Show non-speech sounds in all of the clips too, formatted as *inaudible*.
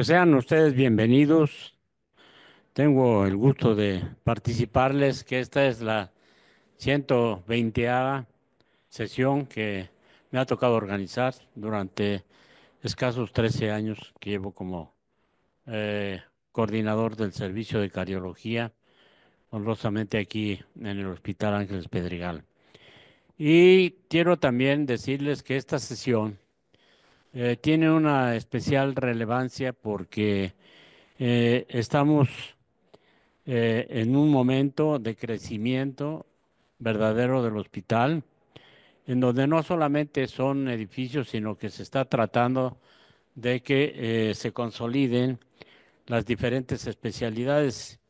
Pues sean ustedes bienvenidos. Tengo el gusto de participarles que esta es la 120 sesión que me ha tocado organizar durante escasos 13 años que llevo como eh, coordinador del servicio de cardiología, honrosamente aquí en el Hospital Ángeles Pedregal. Y quiero también decirles que esta sesión eh, tiene una especial relevancia porque eh, estamos eh, en un momento de crecimiento verdadero del hospital, en donde no solamente son edificios, sino que se está tratando de que se consoliden las diferentes especialidades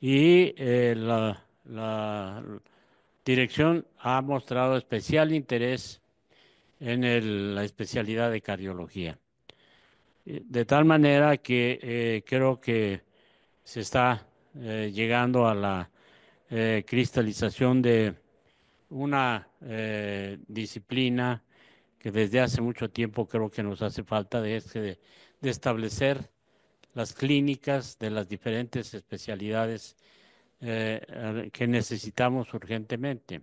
y la, la dirección ha mostrado especial interés en la especialidad de cardiología. Eh, de tal manera que eh, creo que se está eh, llegando a la cristalización de una disciplina que desde hace mucho tiempo creo que nos hace falta de, de establecer las clínicas de las diferentes especialidades que necesitamos urgentemente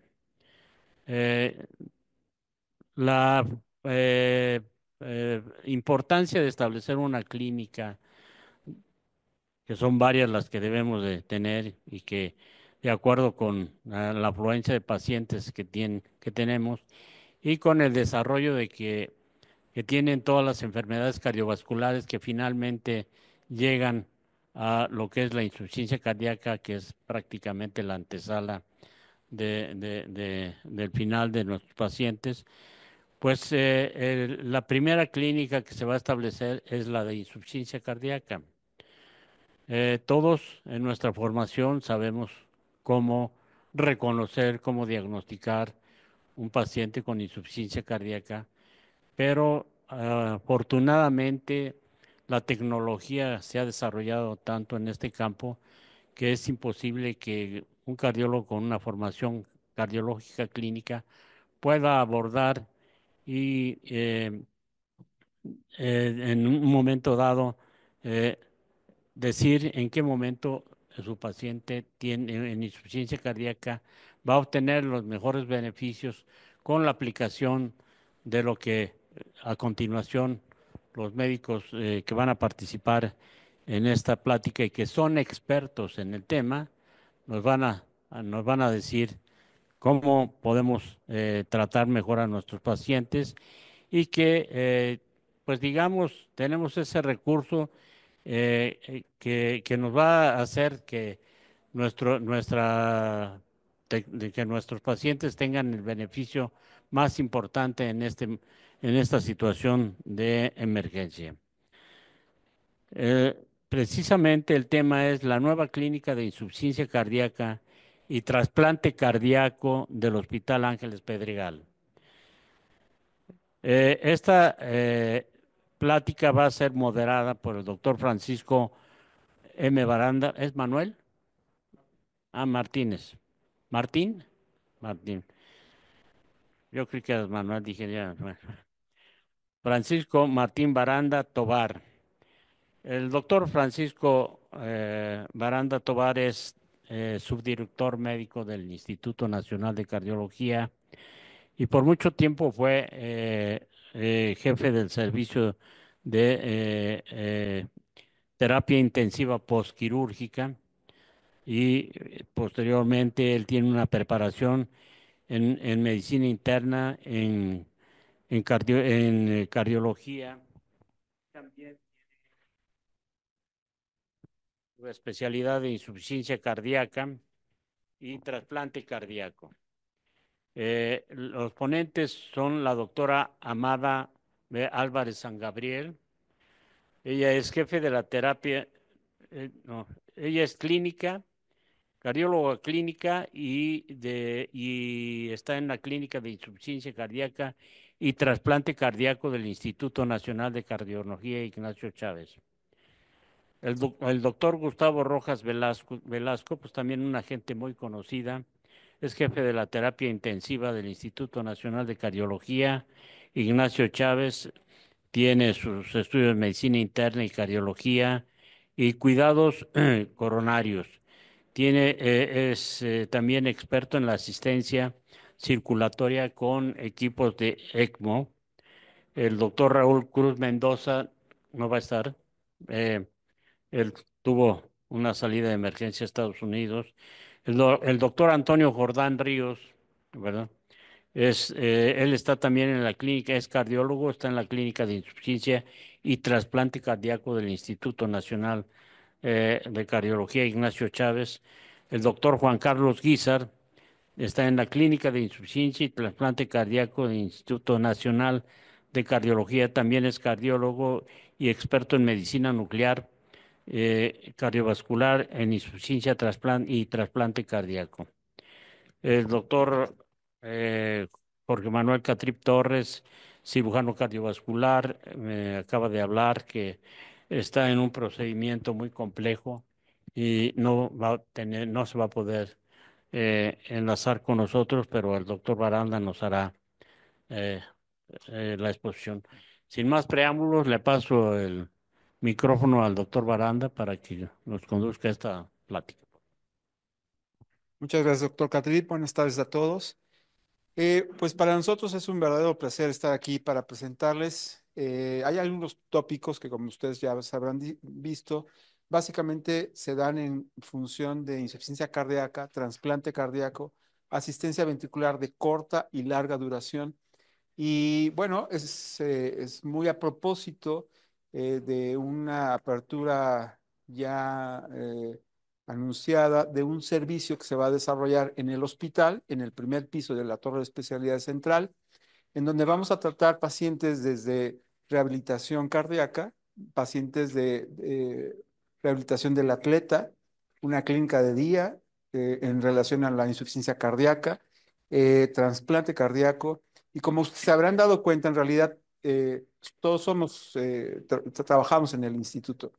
la eh, eh, importancia de establecer una clínica, que son varias las que debemos de tener y que de acuerdo con ah, la afluencia de pacientes que, tienen, que tenemos y con el desarrollo de que, tienen todas las enfermedades cardiovasculares que finalmente llegan a lo que es la insuficiencia cardíaca, que es prácticamente la antesala del final de nuestros pacientes. Pues eh, la primera clínica que se va a establecer es la de insuficiencia cardíaca. Eh, todos en nuestra formación sabemos cómo reconocer, cómo diagnosticar un paciente con insuficiencia cardíaca, pero ah, afortunadamente la tecnología se ha desarrollado tanto en este campo que es imposible que un cardiólogo con una formación cardiológica clínica pueda abordar y eh, eh, en un momento dado eh, decir en qué momento su paciente tiene en insuficiencia cardíaca va a obtener los mejores beneficios con la aplicación de lo que a continuación los médicos que van a participar en esta plática y que son expertos en el tema nos van a, nos van a decir cómo podemos eh, tratar mejor a nuestros pacientes y que, eh, pues digamos, tenemos ese recurso eh, que, nos va a hacer que, que nuestros pacientes tengan el beneficio más importante en, este, en esta situación de emergencia. precisamente el tema es la nueva clínica de insuficiencia cardíaca y trasplante cardíaco del Hospital Ángeles Pedregal. Eh, esta eh, plática va a ser moderada por el doctor Francisco M. Baranda. ¿Es Manuel? Ah, Martínez. ¿Martín? Martín. Yo creo que es Manuel, dije ya. Francisco Martín Baranda Tobar. El doctor Francisco eh, Baranda Tobar es eh, subdirector médico del Instituto Nacional de Cardiología y por mucho tiempo fue eh, eh, jefe del servicio de terapia intensiva postquirúrgica y posteriormente él tiene una preparación en, medicina interna, en, en, en cardiología, también especialidad de insuficiencia cardíaca y trasplante cardíaco. Eh, los ponentes son la doctora Amada Álvarez San Gabriel. Ella es jefe de la terapia, eh, no, ella es clínica, cardióloga clínica y, de, y está en la clínica de insuficiencia cardíaca y trasplante cardíaco del Instituto Nacional de Cardiología Ignacio Chávez. El, doctor Gustavo Rojas Velasco, pues también una gente muy conocida, es jefe de la terapia intensiva del Instituto Nacional de Cardiología. Ignacio Chávez tiene sus estudios en medicina interna y cardiología y cuidados *clears throat* coronarios. Tiene, eh, es eh, también experto en la asistencia circulatoria con equipos de ECMO. El doctor Raúl Cruz Mendoza no va a estar. Eh, él tuvo una salida de emergencia a Estados Unidos. El, doctor Antonio Jordán Ríos, ¿verdad? Es, eh, él está también en la clínica, es cardiólogo, está en la clínica de insuficiencia y trasplante cardíaco del Instituto Nacional eh, de Cardiología Ignacio Chávez. El doctor Juan Carlos Guizar está en la clínica de insuficiencia y trasplante cardíaco del Instituto Nacional de Cardiología, también es cardiólogo y experto en medicina nuclear. Eh, cardiovascular en insuficiencia y trasplante cardíaco. El doctor eh, Jorge Manuel Catrip Torres, cirujano cardiovascular, me acaba de hablar que está en un procedimiento muy complejo y no va a tener, no se va a poder eh, enlazar con nosotros, pero el doctor Baranda nos hará la exposición. Sin más preámbulos, le paso el micrófono al doctor Baranda para que nos conduzca esta plática. Muchas gracias, doctor Catril. Buenas tardes a todos. Eh, pues para nosotros es un verdadero placer estar aquí para presentarles. Eh, hay algunos tópicos que, como ustedes ya habrán visto, básicamente se dan en función de insuficiencia cardíaca, trasplante cardíaco, asistencia ventricular de corta y larga duración. Y bueno, es, eh, es muy a propósito eh, de una apertura ya eh, anunciada de un servicio que se va a desarrollar en el hospital, en el primer piso de la Torre de Especialidad Central, en donde vamos a tratar pacientes desde rehabilitación cardíaca, pacientes de, rehabilitación del atleta, una clínica de día eh, en relación a la insuficiencia cardíaca, trasplante cardíaco, y como se habrán dado cuenta, en realidad todos somos, eh, trabajamos en el instituto.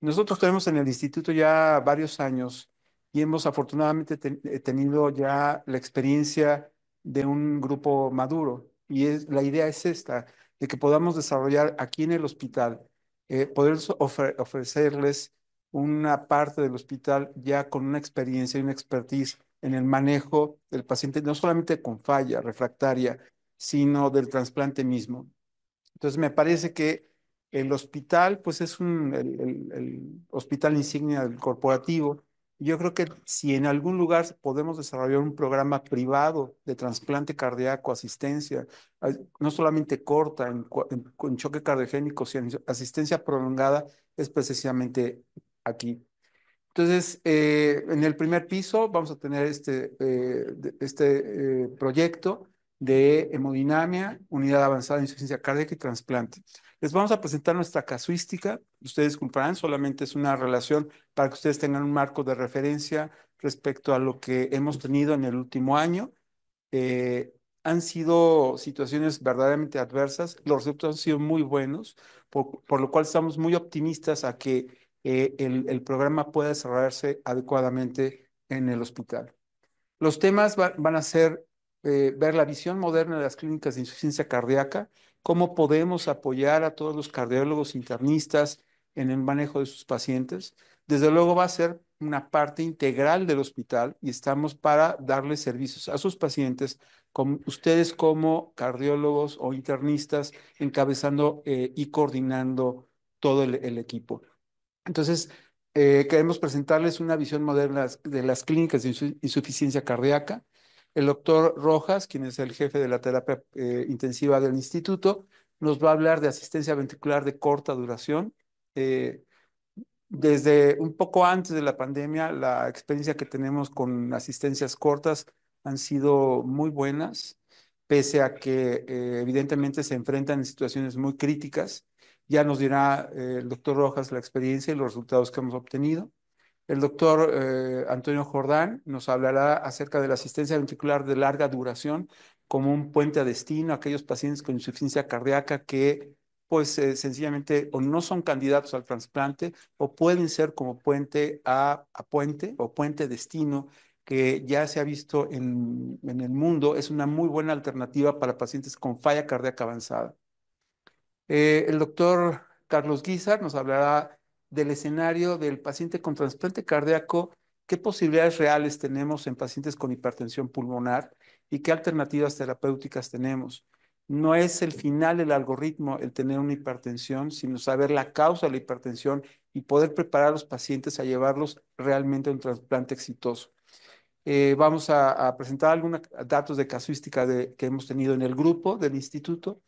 Nosotros tenemos en el instituto ya varios años y hemos afortunadamente eh, tenido ya la experiencia de un grupo maduro. Y la idea es esta, de que podamos desarrollar aquí en el hospital, eh, poder ofrecerles una parte del hospital ya con una experiencia y una expertise en el manejo del paciente, no solamente con falla refractaria, sino del trasplante mismo. Entonces, me parece que el hospital, pues es el, hospital insignia del corporativo. Yo creo que si en algún lugar podemos desarrollar un programa privado de trasplante cardíaco, asistencia, no solamente corta, en, choque cardiogénico, sino asistencia prolongada, es precisamente aquí. Entonces, eh, en el primer piso vamos a tener este, eh, este eh, proyecto de hemodinamia, unidad avanzada de insuficiencia cardíaca y trasplante. Les vamos a presentar nuestra casuística, ustedes disculparán, solamente es una relación para que ustedes tengan un marco de referencia respecto a lo que hemos tenido en el último año. Eh, han sido situaciones verdaderamente adversas, los resultados han sido muy buenos, por, lo cual estamos muy optimistas a que eh, el, programa pueda desarrollarse adecuadamente en el hospital. Los temas van a ser eh, ver la visión moderna de las clínicas de insuficiencia cardíaca, cómo podemos apoyar a todos los cardiólogos internistas en el manejo de sus pacientes. Desde luego va a ser una parte integral del hospital y estamos para darles servicios a sus pacientes, con ustedes como cardiólogos o internistas, encabezando eh, y coordinando todo el, equipo. Entonces, eh, queremos presentarles una visión moderna de las clínicas de insuficiencia cardíaca, el doctor Rojas, quien es el jefe de la terapia eh, intensiva del instituto, nos va a hablar de asistencia ventricular de corta duración. Eh, desde un poco antes de la pandemia, la experiencia que tenemos con asistencias cortas han sido muy buenas, pese a que eh, evidentemente se enfrentan en situaciones muy críticas. Ya nos dirá el doctor Rojas la experiencia y los resultados que hemos obtenido. El doctor eh, Antonio Jordán nos hablará acerca de la asistencia ventricular de larga duración como un puente a destino a aquellos pacientes con insuficiencia cardíaca que pues eh, sencillamente o no son candidatos al trasplante o pueden ser como puente a, puente o puente destino que ya se ha visto en, el mundo, es una muy buena alternativa para pacientes con falla cardíaca avanzada. Eh, el doctor Carlos Guizar nos hablará del escenario del paciente con trasplante cardíaco, qué posibilidades reales tenemos en pacientes con hipertensión pulmonar y qué alternativas terapéuticas tenemos. No es el final el algoritmo el tener una hipertensión, sino saber la causa de la hipertensión y poder preparar a los pacientes a llevarlos realmente a un trasplante exitoso. Eh, vamos a, presentar algunos datos de casuística que hemos tenido en el grupo del instituto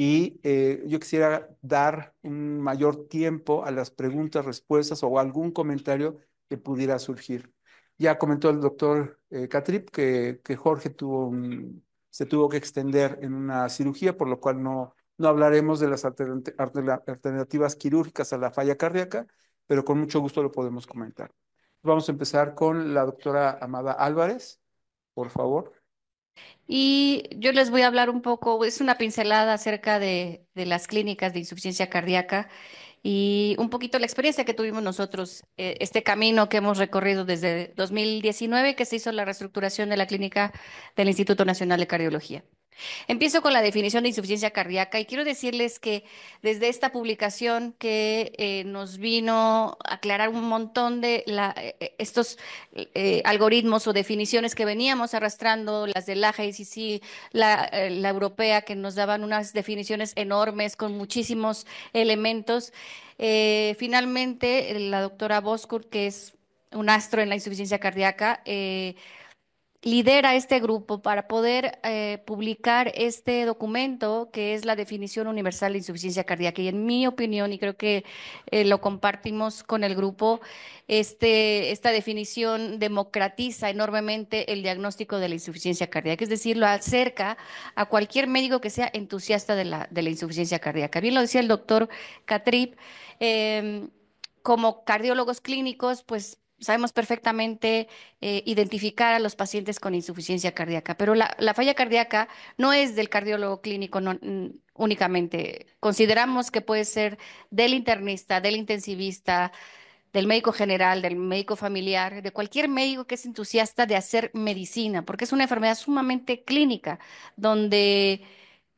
y eh, yo quisiera dar un mayor tiempo a las preguntas, respuestas o algún comentario que pudiera surgir. Ya comentó el doctor eh, Catrip que, Jorge se tuvo que extender en una cirugía, por lo cual no, no hablaremos de las alternativas quirúrgicas a la falla cardíaca, pero con mucho gusto lo podemos comentar. Vamos a empezar con la doctora Amada Álvarez, por favor. Y yo les voy a hablar un poco, es una pincelada acerca de, las clínicas de insuficiencia cardíaca y un poquito la experiencia que tuvimos nosotros, eh, este camino que hemos recorrido desde 2019, que se hizo la reestructuración de la clínica del Instituto Nacional de Cardiología. Empiezo con la definición de insuficiencia cardíaca y quiero decirles que desde esta publicación que eh, nos vino a aclarar un montón de eh, eh, estos algoritmos o definiciones que veníamos arrastrando, las de la y la, la europea, que nos daban unas definiciones enormes con muchísimos elementos, finalmente la doctora Boscourt, que es un astro en la insuficiencia cardíaca, lidera este grupo para poder eh, publicar este documento que es la definición universal de insuficiencia cardíaca. Y en mi opinión, y creo que eh, lo compartimos con el grupo, este, esta definición democratiza enormemente el diagnóstico de la insuficiencia cardíaca, es decir, lo acerca a cualquier médico que sea entusiasta de la, de la insuficiencia cardíaca. Bien lo decía el doctor Catrip. Em, como cardiólogos clínicos, pues sabemos perfectamente eh, identificar a los pacientes con insuficiencia cardíaca, pero la, falla cardíaca no es del cardiólogo clínico únicamente. Consideramos que puede ser del internista, del intensivista, del médico general, del médico familiar, de cualquier médico que es entusiasta de hacer medicina, porque es una enfermedad sumamente clínica, donde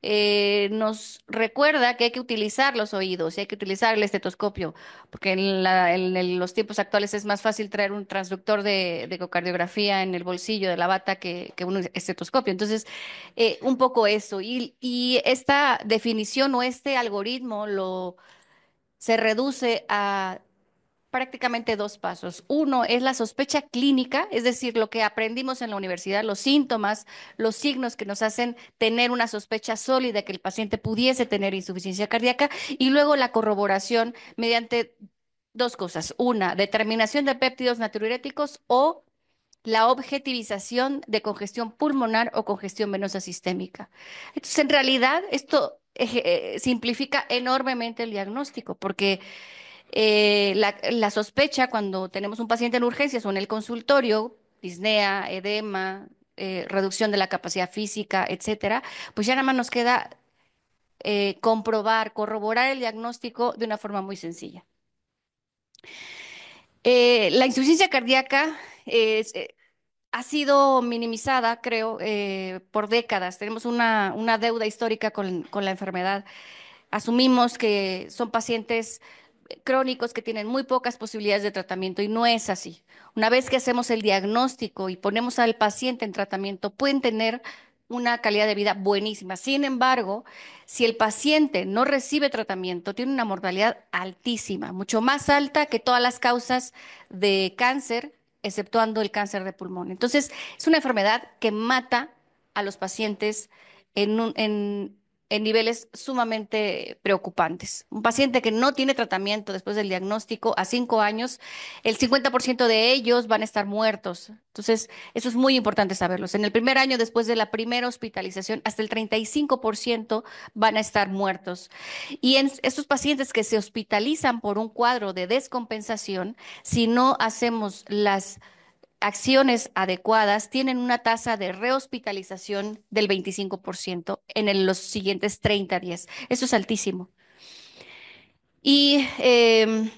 eh, nos recuerda que hay que utilizar los oídos y hay que utilizar el estetoscopio, porque en, los tiempos actuales es más fácil traer un transductor de, ecocardiografía en el bolsillo de la bata que, un estetoscopio. Entonces, eh, un poco eso. Y, y esta definición o este algoritmo lo, se reduce a prácticamente dos pasos. Uno es la sospecha clínica, es decir, lo que aprendimos en la universidad, los síntomas, los signos que nos hacen tener una sospecha sólida que el paciente pudiese tener insuficiencia cardíaca y luego la corroboración mediante dos cosas. Una, determinación de péptidos natriuréticos o la objetivización de congestión pulmonar o congestión venosa sistémica. Entonces, en realidad, esto eh, eh, simplifica enormemente el diagnóstico porque eh, la, sospecha cuando tenemos un paciente en urgencias o en el consultorio, disnea, edema, eh, reducción de la capacidad física, etcétera, pues ya nada más nos queda eh, comprobar, corroborar el diagnóstico de una forma muy sencilla. la insuficiencia cardíaca ha sido minimizada, creo, por décadas. Tenemos una, deuda histórica con, con la enfermedad. Asumimos que son pacientes crónicos que tienen muy pocas posibilidades de tratamiento y no es así. Una vez que hacemos el diagnóstico y ponemos al paciente en tratamiento, pueden tener una calidad de vida buenísima. Sin embargo, si el paciente no recibe tratamiento, tiene una mortalidad altísima, mucho más alta que todas las causas de cáncer, exceptuando el cáncer de pulmón. Entonces, es una enfermedad que mata a los pacientes en, un, en, en niveles sumamente preocupantes. Un paciente que no tiene tratamiento después del diagnóstico a cinco años, el 50% de ellos van a estar muertos. Entonces, eso es muy importante saberlo. En el primer año después de la primera hospitalización, hasta el 35% van a estar muertos. Y en estos pacientes que se hospitalizan por un cuadro de descompensación, si no hacemos las acciones adecuadas tienen una tasa de rehospitalización del 25% en los siguientes 30 días. Eso es altísimo. Y em,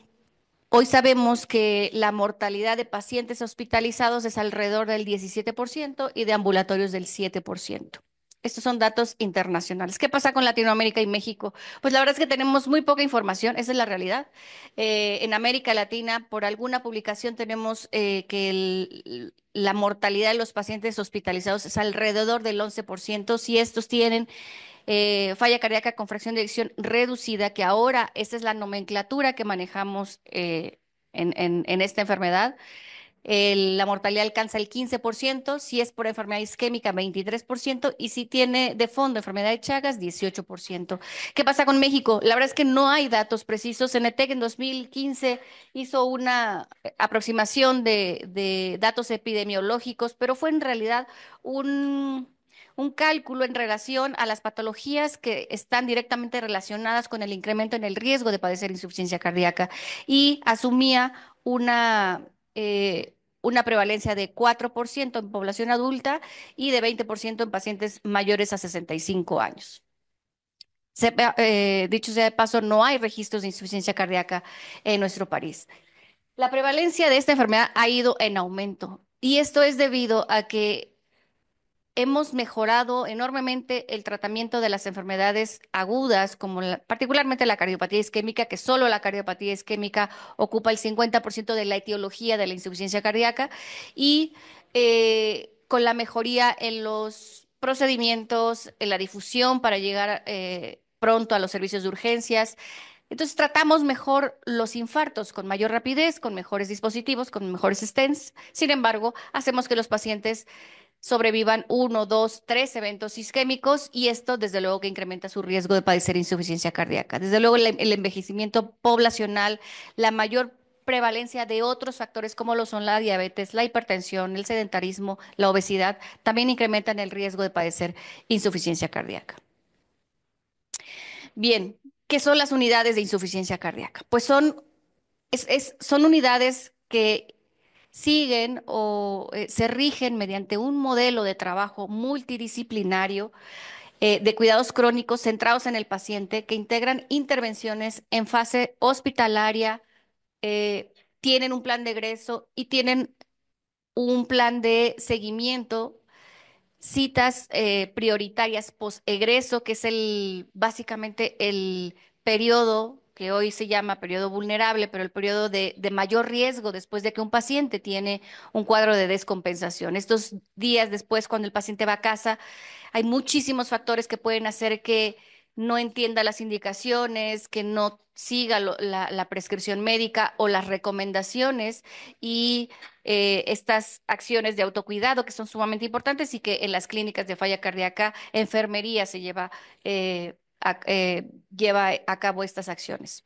hoy sabemos que la mortalidad de pacientes hospitalizados es alrededor del 17% y de ambulatorios del 7%. Estos son datos internacionales. ¿Qué pasa con Latinoamérica y México? Pues la verdad es que tenemos muy poca información, esa es la realidad. Eh, en América Latina, por alguna publicación, tenemos eh, que la mortalidad de los pacientes hospitalizados es alrededor del 11%, si estos tienen eh, falla cardíaca con fracción de eyección reducida, que ahora esa es la nomenclatura que manejamos en esta enfermedad la mortalidad alcanza el 15%, si es por enfermedad isquémica 23% y si tiene de fondo enfermedad de Chagas 18%. ¿Qué pasa con México? La verdad es que no hay datos precisos. ENETEC en 2015 hizo una eh, aproximación de, datos epidemiológicos, pero fue en realidad un cálculo en relación a las patologías que están directamente relacionadas con el incremento en el riesgo de padecer insuficiencia cardíaca y asumía una eh, una prevalencia de 4% en población adulta y de 20% en pacientes mayores a 65 años. Eh, dicho sea de paso, no hay registros de insuficiencia cardíaca en nuestro país. La prevalencia de esta enfermedad ha ido en aumento y esto es debido a que hemos mejorado enormemente el tratamiento de las enfermedades agudas, como particularmente la cardiopatía isquémica, que solo la cardiopatía isquémica ocupa el 50% de la etiología de la insuficiencia cardíaca, y eh, con la mejoría en los procedimientos, en la difusión para llegar eh, pronto a los servicios de urgencias. Entonces tratamos mejor los infartos con mayor rapidez, con mejores dispositivos, con mejores stents. Sin embargo, hacemos que los pacientes sobrevivan uno, dos, tres eventos isquémicos y esto desde luego que incrementa su riesgo de padecer insuficiencia cardíaca. Desde luego el, envejecimiento poblacional, la mayor prevalencia de otros factores como lo son la diabetes, la hipertensión, el sedentarismo, la obesidad, también incrementan el riesgo de padecer insuficiencia cardíaca. Bien, ¿qué son las unidades de insuficiencia cardíaca? Pues son, son unidades que siguen o eh, se rigen mediante un modelo de trabajo multidisciplinario eh, de cuidados crónicos centrados en el paciente que integran intervenciones en fase hospitalaria, eh, tienen un plan de egreso y tienen un plan de seguimiento, citas prioritarias post-egreso, que es el, básicamente el periodo que hoy se llama periodo vulnerable, pero el periodo de, mayor riesgo después de que un paciente tiene un cuadro de descompensación. Estos días después, cuando el paciente va a casa, hay muchísimos factores que pueden hacer que no entienda las indicaciones, que no siga la, prescripción médica o las recomendaciones y eh, estas acciones de autocuidado que son sumamente importantes y que en las clínicas de falla cardíaca, enfermería se lleva eh, eh, lleva a cabo estas acciones.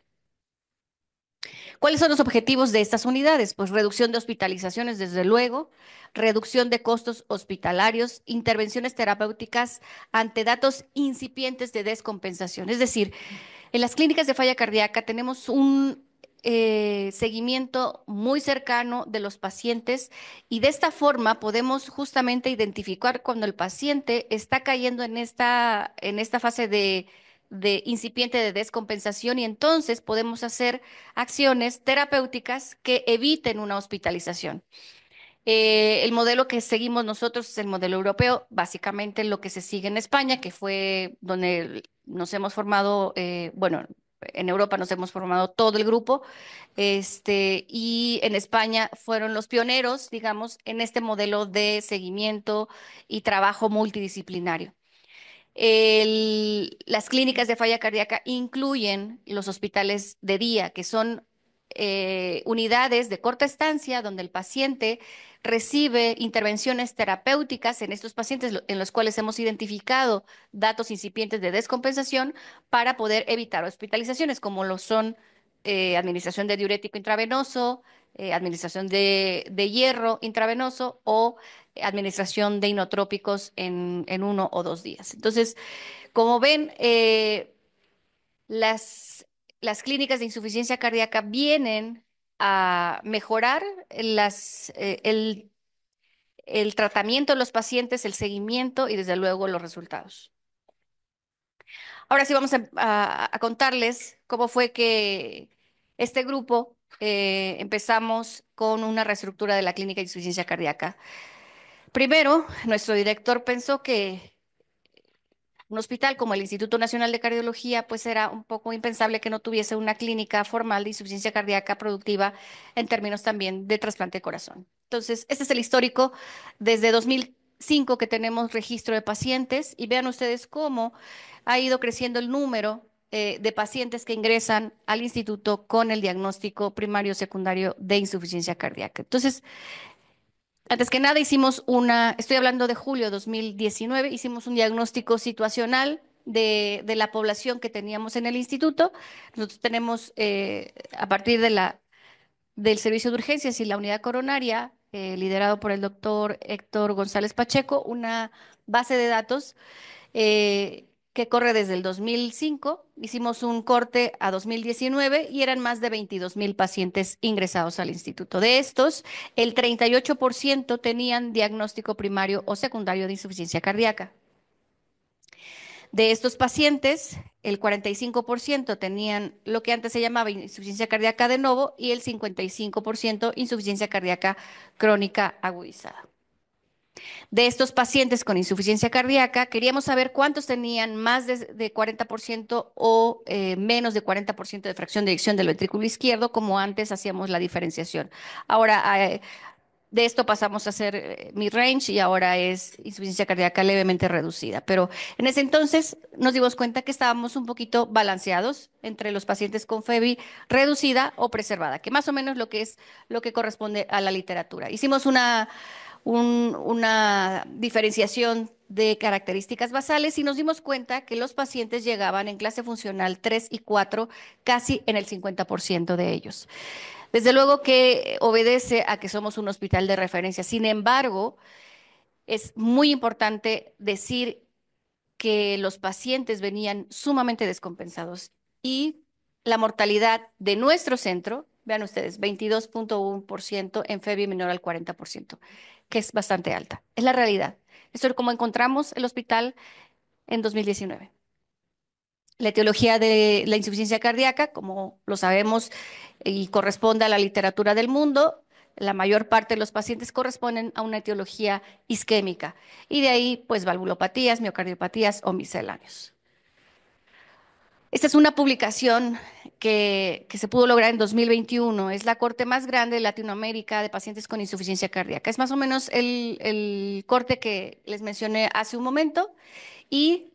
¿Cuáles son los objetivos de estas unidades? Pues reducción de hospitalizaciones, desde luego, reducción de costos hospitalarios, intervenciones terapéuticas ante datos incipientes de descompensación. Es decir, en las clínicas de falla cardíaca tenemos un eh, seguimiento muy cercano de los pacientes y de esta forma podemos justamente identificar cuando el paciente está cayendo en esta, en esta fase de de incipiente de descompensación y entonces podemos hacer acciones terapéuticas que eviten una hospitalización. Eh, el modelo que seguimos nosotros es el modelo europeo, básicamente lo que se sigue en España, que fue donde nos hemos formado, eh, bueno, en Europa nos hemos formado todo el grupo, este, y en España fueron los pioneros, digamos, en este modelo de seguimiento y trabajo multidisciplinario las clínicas de falla cardíaca incluyen los hospitales de día, que son eh, unidades de corta estancia donde el paciente recibe intervenciones terapéuticas en estos pacientes en los cuales hemos identificado datos incipientes de descompensación para poder evitar hospitalizaciones, como lo son eh, administración de diurético intravenoso, eh, administración de, hierro intravenoso o eh, administración de inotrópicos en, uno o dos días. Entonces, como ven, eh, las, las clínicas de insuficiencia cardíaca vienen a mejorar las, el, tratamiento de los pacientes, el seguimiento y desde luego los resultados. Ahora sí vamos a, contarles cómo fue que este grupo eh, empezamos con una reestructura de la clínica de insuficiencia cardíaca. Primero, nuestro director pensó que un hospital como el Instituto Nacional de Cardiología, pues era un poco impensable que no tuviese una clínica formal de insuficiencia cardíaca productiva en términos también de trasplante de corazón. Entonces, este es el histórico desde 2005 que tenemos registro de pacientes y vean ustedes cómo ha ido creciendo el número eh, de pacientes que ingresan al instituto con el diagnóstico primario secundario de insuficiencia cardíaca. Entonces, antes que nada hicimos una, estoy hablando de julio 2019, hicimos un diagnóstico situacional de, la población que teníamos en el instituto. Nosotros tenemos, eh, a partir de la, del servicio de urgencias y la unidad coronaria, eh, liderado por el doctor Héctor González Pacheco, una base de datos que corre desde el 2005. Hicimos un corte a 2019 y eran más de 22 mil pacientes ingresados al instituto. De estos, el 38% tenían diagnóstico primario o secundario de insuficiencia cardíaca. De estos pacientes, el 45% tenían lo que antes se llamaba insuficiencia cardíaca de nuevo y el 55% insuficiencia cardíaca crónica agudizada. De estos pacientes con insuficiencia cardíaca, queríamos saber cuántos tenían más de, 40% o eh, menos de 40% de fracción de eyección del ventrículo izquierdo, como antes hacíamos la diferenciación. Ahora, eh, de esto pasamos a hacer eh, mid-range y ahora es insuficiencia cardíaca levemente reducida. Pero en ese entonces nos dimos cuenta que estábamos un poquito balanceados entre los pacientes con FEBI reducida o preservada, que más o menos lo que es lo que corresponde a la literatura. Hicimos una una diferenciación de características basales y nos dimos cuenta que los pacientes llegaban en clase funcional 3 y 4 casi en el 50% de ellos. Desde luego que obedece a que somos un hospital de referencia. Sin embargo, es muy importante decir que los pacientes venían sumamente descompensados y la mortalidad de nuestro centro, vean ustedes, 22.1% en FEBI menor al 40% que es bastante alta. Es la realidad. Eso es como encontramos el hospital en 2019. La etiología de la insuficiencia cardíaca, como lo sabemos eh, y corresponde a la literatura del mundo, la mayor parte de los pacientes corresponden a una etiología isquémica y de ahí pues valvulopatías, miocardiopatías o misceláneos. Esta es una publicación que, se pudo lograr en 2021. Es la corte más grande de Latinoamérica de pacientes con insuficiencia cardíaca. Es más o menos el, corte que les mencioné hace un momento. Y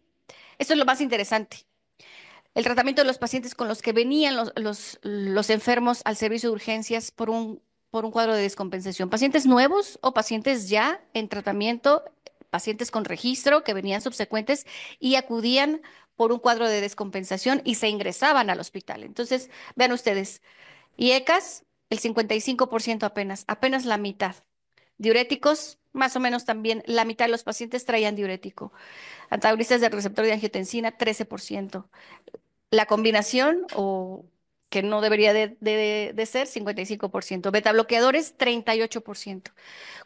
esto es lo más interesante. El tratamiento de los pacientes con los que venían los, enfermos al servicio de urgencias por un cuadro de descompensación. Pacientes nuevos o pacientes ya en tratamiento pacientes con registro que venían subsecuentes y acudían por un cuadro de descompensación y se ingresaban al hospital. Entonces, vean ustedes, IECAS, el 55% apenas, apenas la mitad. Diuréticos, más o menos también la mitad de los pacientes traían diurético. Antagonistas del receptor de angiotensina, 13%. La combinación o que no debería de, ser 55%. Betabloqueadores, 38%.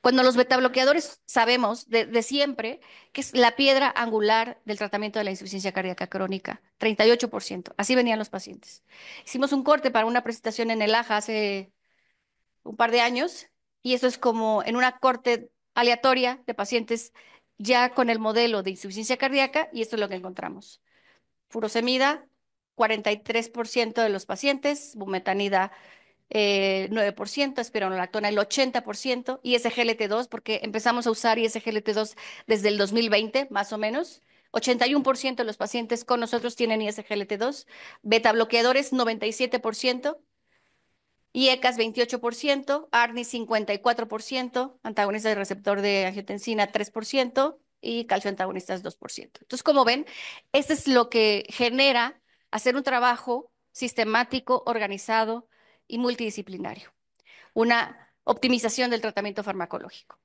Cuando los betabloqueadores, sabemos de, siempre que es la piedra angular del tratamiento de la insuficiencia cardíaca crónica, 38%. Así venían los pacientes. Hicimos un corte para una presentación en el AJA hace un par de años y eso es como en una corte aleatoria de pacientes ya con el modelo de insuficiencia cardíaca y esto es lo que encontramos. Furosemida, 43% de los pacientes, bumetanida 9%, eh, espironolactona el 80%, ISGLT2, porque empezamos a usar ISGLT2 desde el 2020, más o menos. 81% de los pacientes con nosotros tienen ISGLT2, beta bloqueadores 97%, IECAS 28%, ARNI 54%, Antagonistas del receptor de angiotensina 3% y calcio antagonistas 2%. Entonces, como ven, esto es lo que genera hacer un trabajo sistemático, organizado y multidisciplinario. Una optimización del tratamiento farmacológico,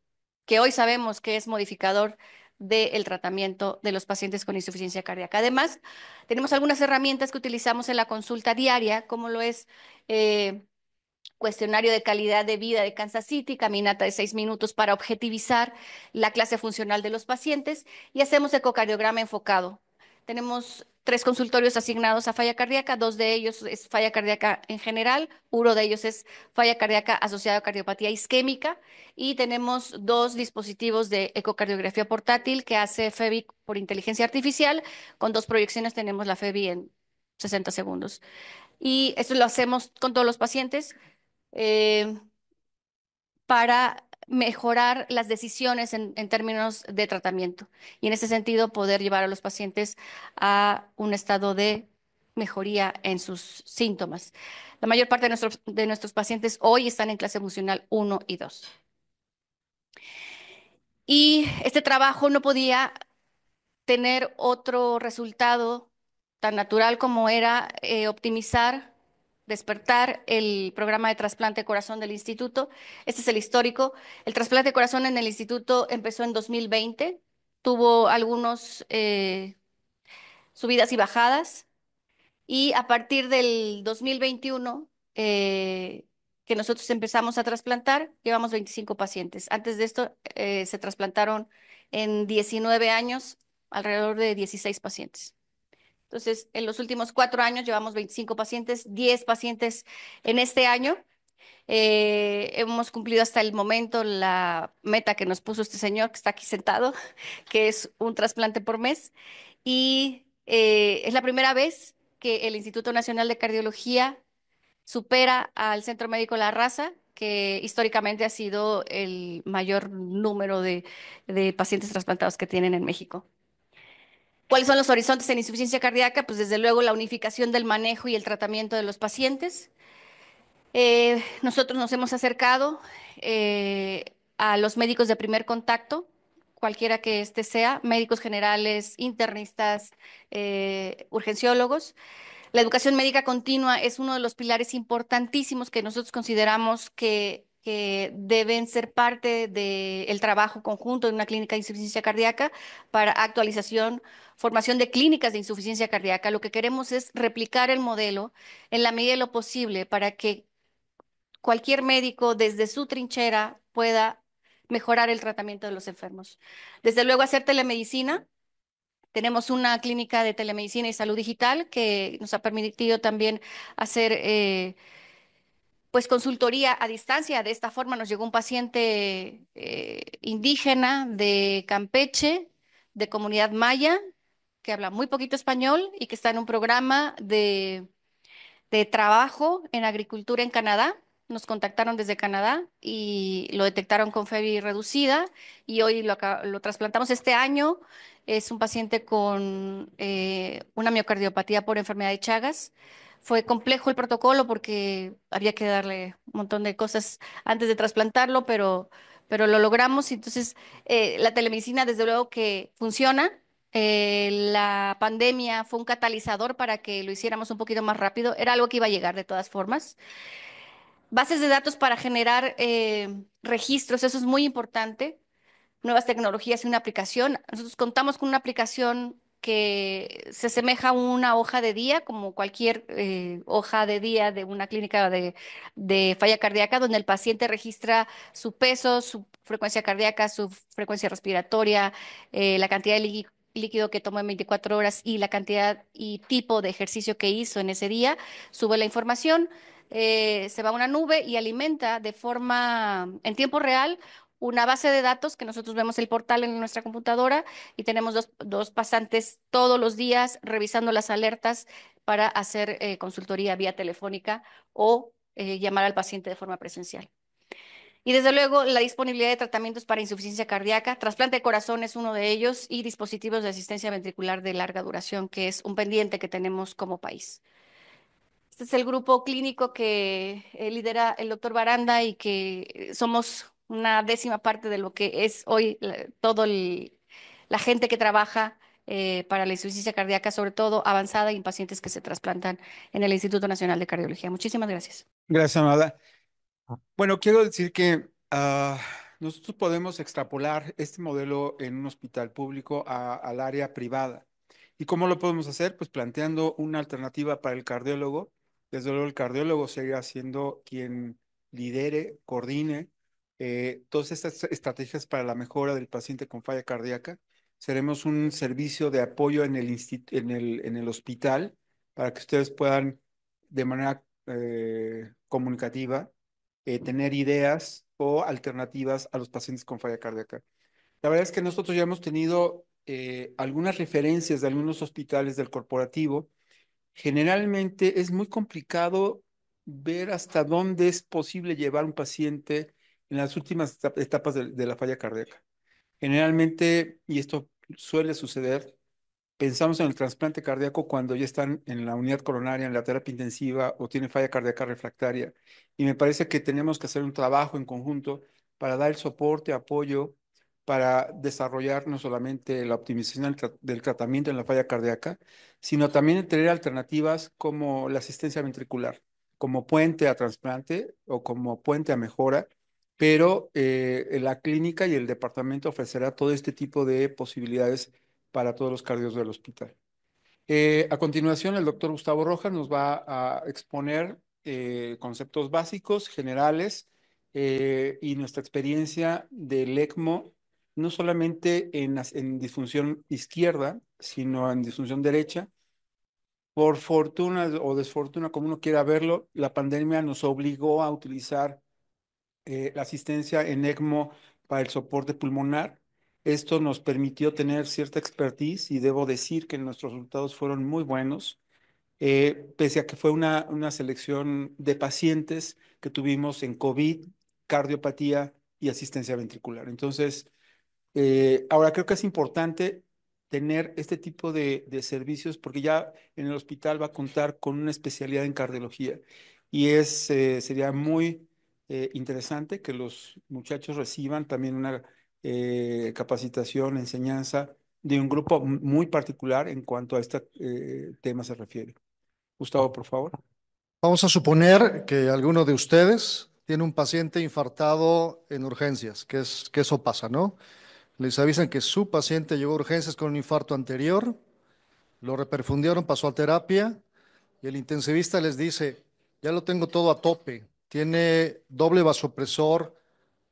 que hoy sabemos que es modificador del tratamiento de los pacientes con insuficiencia cardíaca. Además, tenemos algunas herramientas que utilizamos en la consulta diaria, como lo es eh, cuestionario de calidad de vida de Kansas City, caminata de seis minutos para objetivizar la clase funcional de los pacientes y hacemos ecocardiograma enfocado. Tenemos tres consultorios asignados a falla cardíaca, dos de ellos es falla cardíaca en general, uno de ellos es falla cardíaca asociada a cardiopatía isquémica y tenemos dos dispositivos de ecocardiografía portátil que hace FEBI por inteligencia artificial. Con dos proyecciones tenemos la FEBI en 60 segundos. Y esto lo hacemos con todos los pacientes eh, para mejorar las decisiones en, términos de tratamiento y en ese sentido poder llevar a los pacientes a un estado de mejoría en sus síntomas. La mayor parte de nuestros, pacientes hoy están en clase emocional 1 y 2. Y este trabajo no podía tener otro resultado tan natural como era eh, optimizar Despertar, el programa de trasplante de corazón del instituto. Este es el histórico. El trasplante de corazón en el instituto empezó en 2020, tuvo algunos eh, subidas y bajadas, y a partir del 2021, eh, que nosotros empezamos a trasplantar, llevamos 25 pacientes. Antes de esto, eh, se trasplantaron en 19 años alrededor de 16 pacientes. Entonces, en los últimos cuatro años llevamos 25 pacientes, 10 pacientes en este año. Eh, hemos cumplido hasta el momento la meta que nos puso este señor que está aquí sentado, *laughs* que es un trasplante por mes. Y eh, es la primera vez que el Instituto Nacional de Cardiología supera al Centro Médico La Raza, que históricamente ha sido el mayor número de pacientes trasplantados que tienen en México. ¿Cuáles son los horizontes en insuficiencia cardíaca? Pues desde luego la unificación del manejo y el tratamiento de los pacientes. Eh, nosotros nos hemos acercado eh, a los médicos de primer contacto, cualquiera que este sea, médicos generales, internistas, eh, urgenciólogos. La educación médica continua es uno de los pilares importantísimos que nosotros consideramos que que deben ser parte del trabajo conjunto de una clínica de insuficiencia cardíaca para actualización, formación de clínicas de insuficiencia cardíaca. Lo que queremos es replicar el modelo en la medida de lo posible para que cualquier médico desde su trinchera pueda mejorar el tratamiento de los enfermos. Desde luego hacer telemedicina. Tenemos una clínica de telemedicina y salud digital que nos ha permitido también hacer... Eh, pues consultoría a distancia. De esta forma nos llegó un paciente eh, indígena de Campeche, de comunidad maya, que habla muy poquito español y que está en un programa de, trabajo en agricultura en Canadá. Nos contactaron desde Canadá y lo detectaron con FEBI reducida y hoy lo, trasplantamos este año. Es un paciente con eh, una miocardiopatía por enfermedad de Chagas. Fue complejo el protocolo porque había que darle un montón de cosas antes de trasplantarlo, pero, pero lo logramos. Entonces, eh, la telemedicina desde luego que funciona. Eh, la pandemia fue un catalizador para que lo hiciéramos un poquito más rápido. Era algo que iba a llegar de todas formas. Bases de datos para generar eh, registros, eso es muy importante. Nuevas tecnologías y una aplicación. Nosotros contamos con una aplicación que se asemeja a una hoja de día, como cualquier eh, hoja de día de una clínica de, falla cardíaca, donde el paciente registra su peso, su frecuencia cardíaca, su frecuencia respiratoria, eh, la cantidad de líquido que tomó en 24 horas y la cantidad y tipo de ejercicio que hizo en ese día, sube la información, eh, se va a una nube y alimenta de forma en tiempo real una base de datos que nosotros vemos el portal en nuestra computadora y tenemos dos, pasantes todos los días revisando las alertas para hacer eh, consultoría vía telefónica o eh, llamar al paciente de forma presencial. Y desde luego la disponibilidad de tratamientos para insuficiencia cardíaca, trasplante de corazón es uno de ellos y dispositivos de asistencia ventricular de larga duración, que es un pendiente que tenemos como país. Este es el grupo clínico que eh, lidera el doctor Baranda y que somos una décima parte de lo que es hoy toda todo la gente que trabaja eh, para la insuficiencia cardíaca, sobre todo avanzada y en pacientes que se trasplantan en el Instituto Nacional de Cardiología. Muchísimas gracias. Gracias, Amada. Bueno, quiero decir que ah, nosotros podemos extrapolar este modelo en un hospital público al área privada. ¿Y cómo lo podemos hacer? Pues planteando una alternativa para el cardiólogo. Desde luego, el cardiólogo sería siendo quien lidere, coordine eh, todas estas estrategias para la mejora del paciente con falla cardíaca. Seremos un servicio de apoyo en el, hospital para que ustedes puedan, de manera eh, comunicativa, eh, tener ideas o alternativas a los pacientes con falla cardíaca. La verdad es que nosotros ya hemos tenido algunas referencias de algunos hospitales del corporativo. Generalmente es muy complicado ver hasta dónde es posible llevar un paciente en las últimas etapas de, la falla cardíaca. Generalmente, y esto suele suceder, pensamos en el trasplante cardíaco cuando ya están en la unidad coronaria, en la terapia intensiva o tienen falla cardíaca refractaria. Y me parece que tenemos que hacer un trabajo en conjunto para dar el soporte, apoyo, para desarrollar no solamente la optimización del tratamiento en la falla cardíaca, sino también tener alternativas como la asistencia ventricular, como puente a trasplante o como puente a mejora, pero eh, la clínica y el departamento ofrecerá todo este tipo de posibilidades para todos los cardios del hospital. Eh, a continuación, el doctor Gustavo Rojas nos va a exponer eh, conceptos básicos, generales, y nuestra experiencia del ECMO, no solamente en, en disfunción izquierda, sino en disfunción derecha, por fortuna o desfortuna, como uno quiera verlo, la pandemia nos obligó a utilizar eh, la asistencia en ECMO para el soporte pulmonar. Esto nos permitió tener cierta expertise y debo decir que nuestros resultados fueron muy buenos, eh, pese a que fue una, una selección de pacientes que tuvimos en COVID, cardiopatía y asistencia ventricular. Entonces, eh, ahora creo que es importante tener este tipo de, servicios porque ya en el hospital va a contar con una especialidad en cardiología y es, sería muy eh, interesante que los muchachos reciban también una eh, capacitación, enseñanza de un grupo muy particular en cuanto a este eh, tema se refiere. Gustavo, por favor. Vamos a suponer que alguno de ustedes tiene un paciente infartado en urgencias, que, es, que eso pasa, ¿no? Les avisan que su paciente llegó a urgencias con un infarto anterior, lo reperfundieron, pasó a terapia y el intensivista les dice, ya lo tengo todo a tope, tiene doble vasopresor,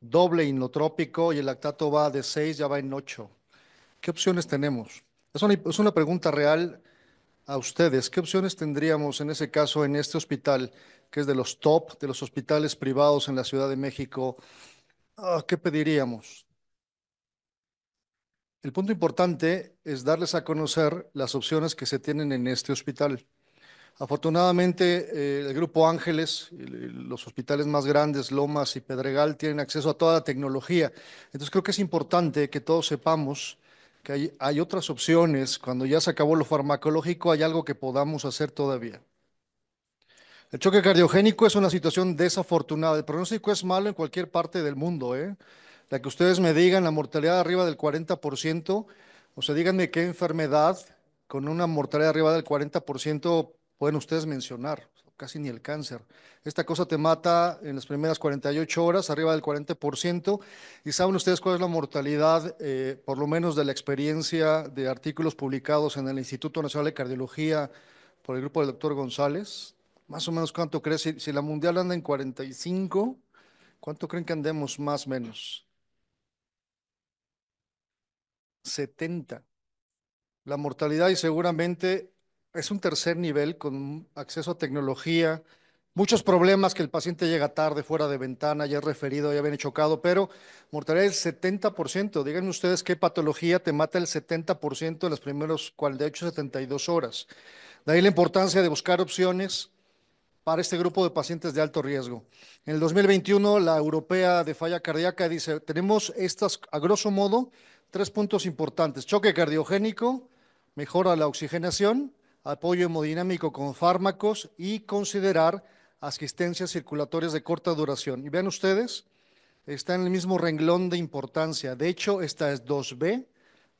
doble inotrópico y el lactato va de 6, ya va en 8. ¿Qué opciones tenemos? Es una, es una pregunta real a ustedes. ¿Qué opciones tendríamos en ese caso en este hospital, que es de los top, de los hospitales privados en la Ciudad de México? Ah, ¿Qué pediríamos? El punto importante es darles a conocer las opciones que se tienen en este hospital. Afortunadamente, eh, el Grupo Ángeles, los hospitales más grandes, Lomas y Pedregal, tienen acceso a toda la tecnología. Entonces, creo que es importante que todos sepamos que hay, otras opciones. Cuando ya se acabó lo farmacológico, hay algo que podamos hacer todavía. El choque cardiogénico es una situación desafortunada. El pronóstico es malo en cualquier parte del mundo. ¿eh? La que ustedes me digan, la mortalidad arriba del 40%, o sea, díganme qué enfermedad con una mortalidad arriba del 40% pueden ustedes mencionar, casi ni el cáncer. Esta cosa te mata en las primeras 48 horas, arriba del 40%, y saben ustedes cuál es la mortalidad, eh, por lo menos de la experiencia de artículos publicados en el Instituto Nacional de Cardiología por el grupo del doctor González. Más o menos cuánto crees, si la mundial anda en 45, ¿cuánto creen que andemos más o menos? 70. La mortalidad y seguramente es un tercer nivel con acceso a tecnología, muchos problemas que el paciente llega tarde, fuera de ventana, ya es referido, ya viene chocado, pero mortalidad del 70%. Díganme ustedes qué patología te mata el 70% en las primeros 48, 72 horas. De ahí la importancia de buscar opciones para este grupo de pacientes de alto riesgo. En el 2021, la europea de falla cardíaca dice, tenemos estas, a grosso modo, tres puntos importantes. Choque cardiogénico, mejora la oxigenación apoyo hemodinámico con fármacos y considerar asistencias circulatorias de corta duración. Y vean ustedes, está en el mismo renglón de importancia. De hecho, esta es 2B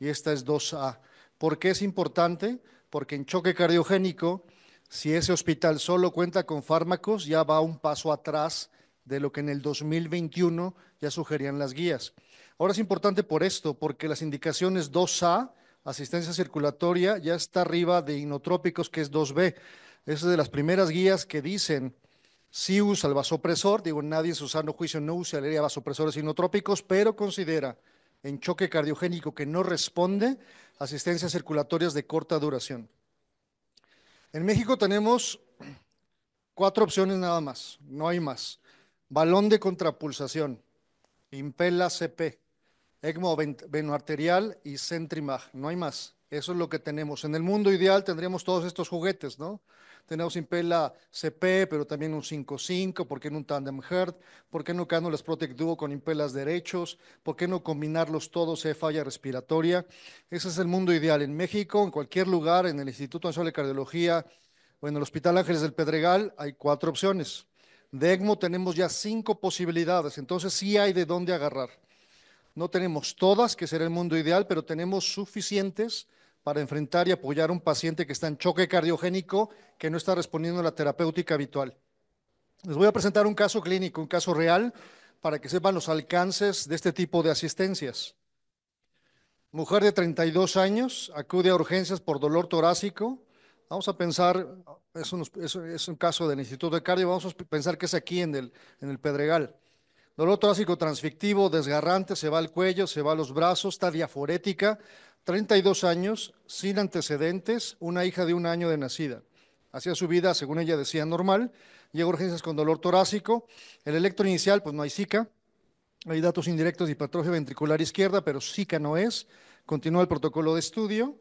y esta es 2A. ¿Por qué es importante? Porque en choque cardiogénico, si ese hospital solo cuenta con fármacos, ya va un paso atrás de lo que en el 2021 ya sugerían las guías. Ahora es importante por esto, porque las indicaciones 2A asistencia circulatoria ya está arriba de inotrópicos, que es 2B. Esa es de las primeras guías que dicen si usa el vasopresor, digo, nadie en su sano juicio no usaría vasopresores inotrópicos, pero considera en choque cardiogénico que no responde asistencias circulatorias de corta duración. En México tenemos cuatro opciones nada más, no hay más. Balón de contrapulsación, Impela CP, ECMO arterial y Centrimag, no hay más. Eso es lo que tenemos. En el mundo ideal tendríamos todos estos juguetes, ¿no? Tenemos Impela CP, pero también un 5-5, ¿por qué no un Tandem Heart? ¿Por qué no Canolas Protect Duo con Impelas derechos? ¿Por qué no combinarlos todos en falla respiratoria? Ese es el mundo ideal en México, en cualquier lugar, en el Instituto Nacional de Cardiología o en el Hospital Ángeles del Pedregal, hay cuatro opciones. De ECMO tenemos ya cinco posibilidades, entonces sí hay de dónde agarrar. No tenemos todas, que será el mundo ideal, pero tenemos suficientes para enfrentar y apoyar a un paciente que está en choque cardiogénico, que no está respondiendo a la terapéutica habitual. Les voy a presentar un caso clínico, un caso real, para que sepan los alcances de este tipo de asistencias. Mujer de 32 años, acude a urgencias por dolor torácico. Vamos a pensar, es un, caso del Instituto de Cardio, vamos a pensar que es aquí en el Pedregal. Dolor torácico transfictivo, desgarrante, se va al cuello, se va a los brazos, está diaforética, 32 años, sin antecedentes, una hija de un año de nacida. Hacía su vida, según ella decía, normal. Llega a urgencias con dolor torácico. El electro inicial, pues no hay zika. Hay datos indirectos de hipertrofia ventricular izquierda, pero zika no es. Continúa el protocolo de estudio.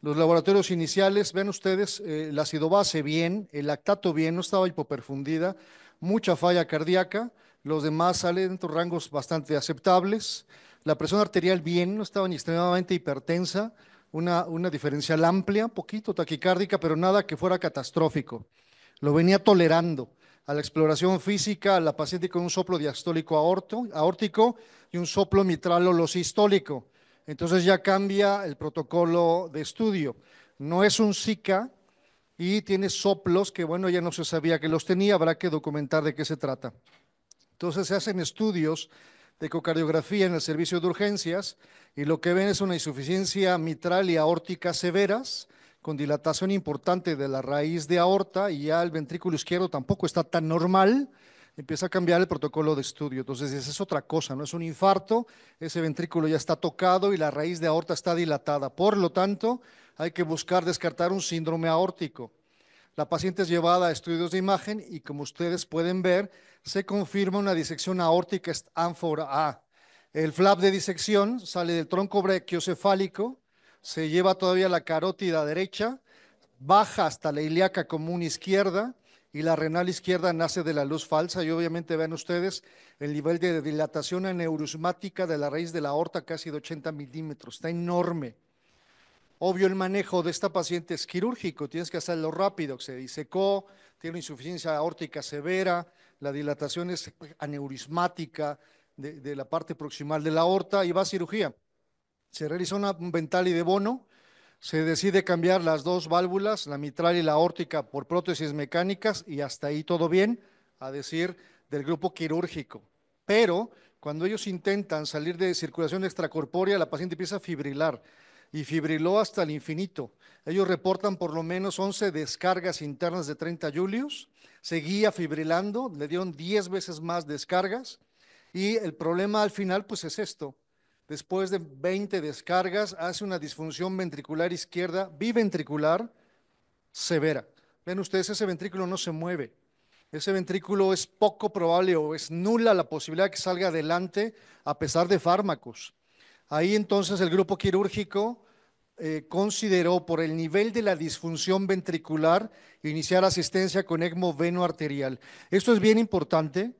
Los laboratorios iniciales, ven ustedes, eh, el ácido base bien, el lactato bien, no estaba hipoperfundida, mucha falla cardíaca los demás salen dentro de rangos bastante aceptables. La presión arterial bien, no estaba ni extremadamente hipertensa, una, diferencial amplia, poquito taquicárdica, pero nada que fuera catastrófico. Lo venía tolerando. A la exploración física, la paciente con un soplo diastólico aórtico y un soplo mitral o sistólico. Entonces ya cambia el protocolo de estudio. No es un zika y tiene soplos que, bueno, ya no se sabía que los tenía, habrá que documentar de qué se trata. Entonces se hacen estudios de ecocardiografía en el servicio de urgencias y lo que ven es una insuficiencia mitral y aórtica severas con dilatación importante de la raíz de aorta y ya el ventrículo izquierdo tampoco está tan normal, empieza a cambiar el protocolo de estudio. Entonces, esa es otra cosa, no es un infarto, ese ventrículo ya está tocado y la raíz de aorta está dilatada. Por lo tanto, hay que buscar descartar un síndrome aórtico. La paciente es llevada a estudios de imagen y como ustedes pueden ver, se confirma una disección aórtica ánfora A. El flap de disección sale del tronco brachiocefálico, se lleva todavía la carótida derecha, baja hasta la ilíaca común izquierda y la renal izquierda nace de la luz falsa. Y obviamente vean ustedes el nivel de dilatación aneurismática de la raíz de la aorta, casi de 80 milímetros. Está enorme. Obvio, el manejo de esta paciente es quirúrgico, tienes que hacerlo rápido, se disecó, tiene insuficiencia aórtica severa, la dilatación es pues, aneurismática de, la parte proximal de la aorta y va a cirugía. Se realiza una ventral y de bono, se decide cambiar las dos válvulas, la mitral y la aórtica, por prótesis mecánicas y hasta ahí todo bien, a decir del grupo quirúrgico. Pero cuando ellos intentan salir de circulación extracorpórea, la paciente empieza a fibrilar y fibriló hasta el infinito. Ellos reportan por lo menos 11 descargas internas de 30 julios. Seguía fibrilando, le dieron 10 veces más descargas. Y el problema al final, pues es esto. Después de 20 descargas, hace una disfunción ventricular izquierda, biventricular, severa. Ven ustedes, ese ventrículo no se mueve. Ese ventrículo es poco probable o es nula la posibilidad que salga adelante a pesar de fármacos. Ahí entonces el grupo quirúrgico eh, consideró por el nivel de la disfunción ventricular iniciar asistencia con ECMO veno arterial. Esto es bien importante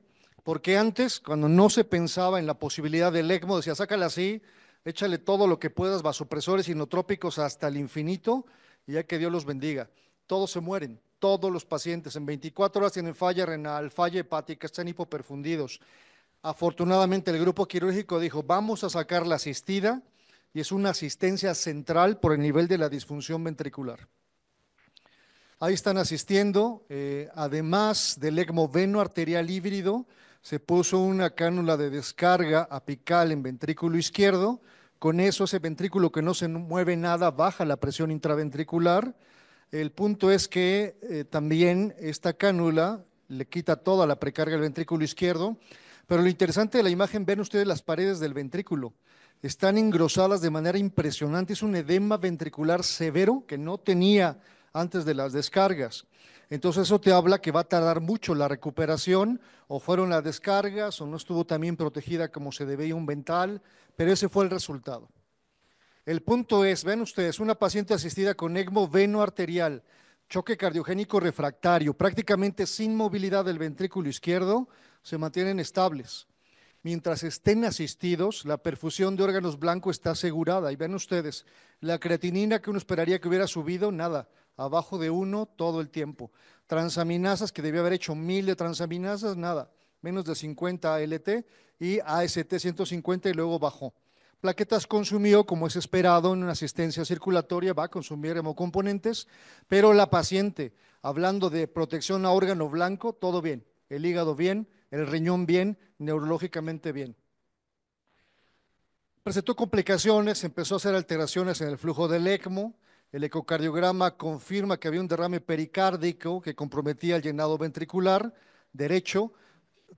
porque antes, cuando no se pensaba en la posibilidad del ECMO, decía, sácala así, échale todo lo que puedas, vasopresores, inotrópicos hasta el infinito, y ya que Dios los bendiga. Todos se mueren, todos los pacientes en 24 horas tienen falla renal, falla hepática, están hipoperfundidos. Afortunadamente el grupo quirúrgico dijo, vamos a sacar la asistida y es una asistencia central por el nivel de la disfunción ventricular. Ahí están asistiendo, eh, además del ECMO arterial híbrido, se puso una cánula de descarga apical en ventrículo izquierdo, con eso ese ventrículo que no se mueve nada baja la presión intraventricular. El punto es que eh, también esta cánula le quita toda la precarga al ventrículo izquierdo pero lo interesante de la imagen, ven ustedes las paredes del ventrículo. Están engrosadas de manera impresionante. Es un edema ventricular severo que no tenía antes de las descargas. Entonces eso te habla que va a tardar mucho la recuperación, o fueron las descargas, o no estuvo también protegida como se debía un vental, pero ese fue el resultado. El punto es, ven ustedes, una paciente asistida con ECMO veno arterial, choque cardiogénico refractario, prácticamente sin movilidad del ventrículo izquierdo, se mantienen estables. Mientras estén asistidos, la perfusión de órganos blancos está asegurada. Y ven ustedes, la creatinina que uno esperaría que hubiera subido, nada, abajo de uno todo el tiempo. Transaminasas, que debía haber hecho mil de transaminasas, nada, menos de 50 ALT y AST 150 y luego bajó. Plaquetas consumió, como es esperado en una asistencia circulatoria, va a consumir hemocomponentes, pero la paciente, hablando de protección a órgano blanco, todo bien, el hígado bien, el riñón bien, neurológicamente bien. Presentó complicaciones, empezó a hacer alteraciones en el flujo del ECMO. El ecocardiograma confirma que había un derrame pericárdico que comprometía el llenado ventricular derecho,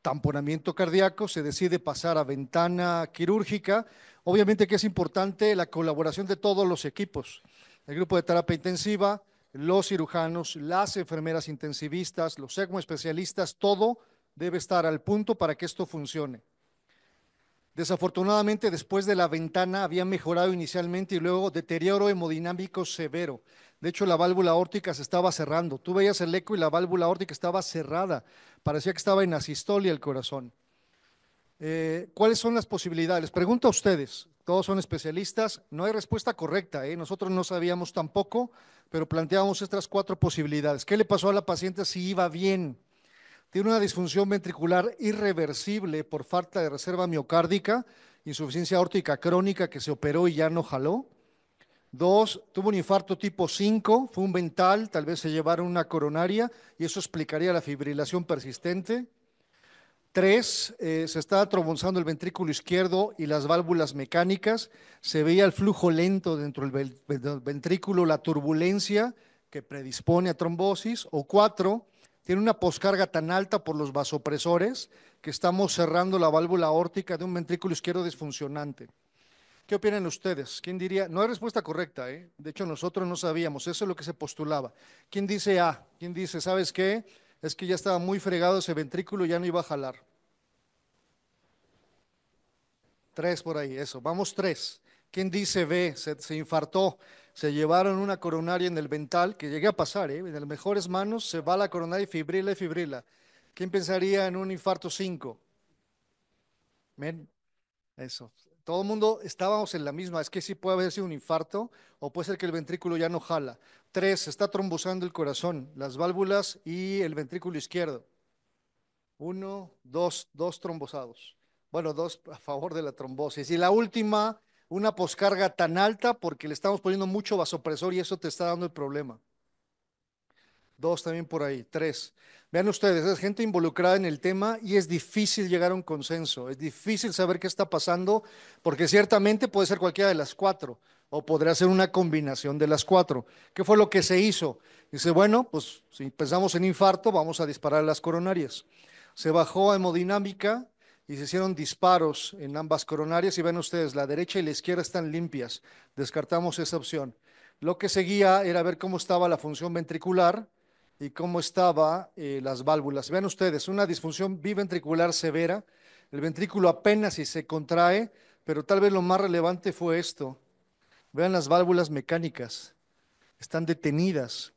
tamponamiento cardíaco, se decide pasar a ventana quirúrgica. Obviamente que es importante la colaboración de todos los equipos, el grupo de terapia intensiva, los cirujanos, las enfermeras intensivistas, los ECMO especialistas, todo debe estar al punto para que esto funcione. Desafortunadamente, después de la ventana había mejorado inicialmente y luego deterioro hemodinámico severo. De hecho, la válvula órtica se estaba cerrando. Tú veías el eco y la válvula órtica estaba cerrada. Parecía que estaba en asistolia el corazón. Eh, ¿Cuáles son las posibilidades? Les pregunto a ustedes. Todos son especialistas. No hay respuesta correcta. ¿eh? Nosotros no sabíamos tampoco, pero planteamos estas cuatro posibilidades. ¿Qué le pasó a la paciente si iba bien? tiene una disfunción ventricular irreversible por falta de reserva miocárdica, insuficiencia órtica crónica que se operó y ya no jaló. Dos, tuvo un infarto tipo 5, fue un vental, tal vez se llevaron una coronaria y eso explicaría la fibrilación persistente. Tres, eh, se estaba trombonzando el ventrículo izquierdo y las válvulas mecánicas. Se veía el flujo lento dentro del ventrículo, la turbulencia que predispone a trombosis. O cuatro, tiene una poscarga tan alta por los vasopresores que estamos cerrando la válvula órtica de un ventrículo izquierdo disfuncionante. ¿Qué opinan ustedes? ¿Quién diría? No hay respuesta correcta, ¿eh? De hecho, nosotros no sabíamos, eso es lo que se postulaba. ¿Quién dice A? ¿Quién dice, sabes qué? Es que ya estaba muy fregado ese ventrículo, ya no iba a jalar. Tres por ahí, eso, vamos tres. ¿Quién dice B? Se, se infartó se llevaron una coronaria en el vental, que llegué a pasar, ¿eh? en las mejores manos, se va la coronaria y fibrila y fibrila. ¿Quién pensaría en un infarto 5? Men, eso. Todo el mundo estábamos en la misma. Es que sí puede haber sido un infarto o puede ser que el ventrículo ya no jala. Tres, se está trombosando el corazón, las válvulas y el ventrículo izquierdo. Uno, dos, dos trombosados. Bueno, dos a favor de la trombosis. Y la última, una poscarga tan alta porque le estamos poniendo mucho vasopresor y eso te está dando el problema. Dos también por ahí, tres. Vean ustedes, es gente involucrada en el tema y es difícil llegar a un consenso, es difícil saber qué está pasando porque ciertamente puede ser cualquiera de las cuatro o podría ser una combinación de las cuatro. ¿Qué fue lo que se hizo? Dice, bueno, pues si pensamos en infarto, vamos a disparar las coronarias. Se bajó a hemodinámica, y se hicieron disparos en ambas coronarias y ven ustedes, la derecha y la izquierda están limpias. Descartamos esa opción. Lo que seguía era ver cómo estaba la función ventricular y cómo estaban eh, las válvulas. Vean ustedes, una disfunción biventricular severa. El ventrículo apenas si se contrae, pero tal vez lo más relevante fue esto. Vean las válvulas mecánicas. Están detenidas.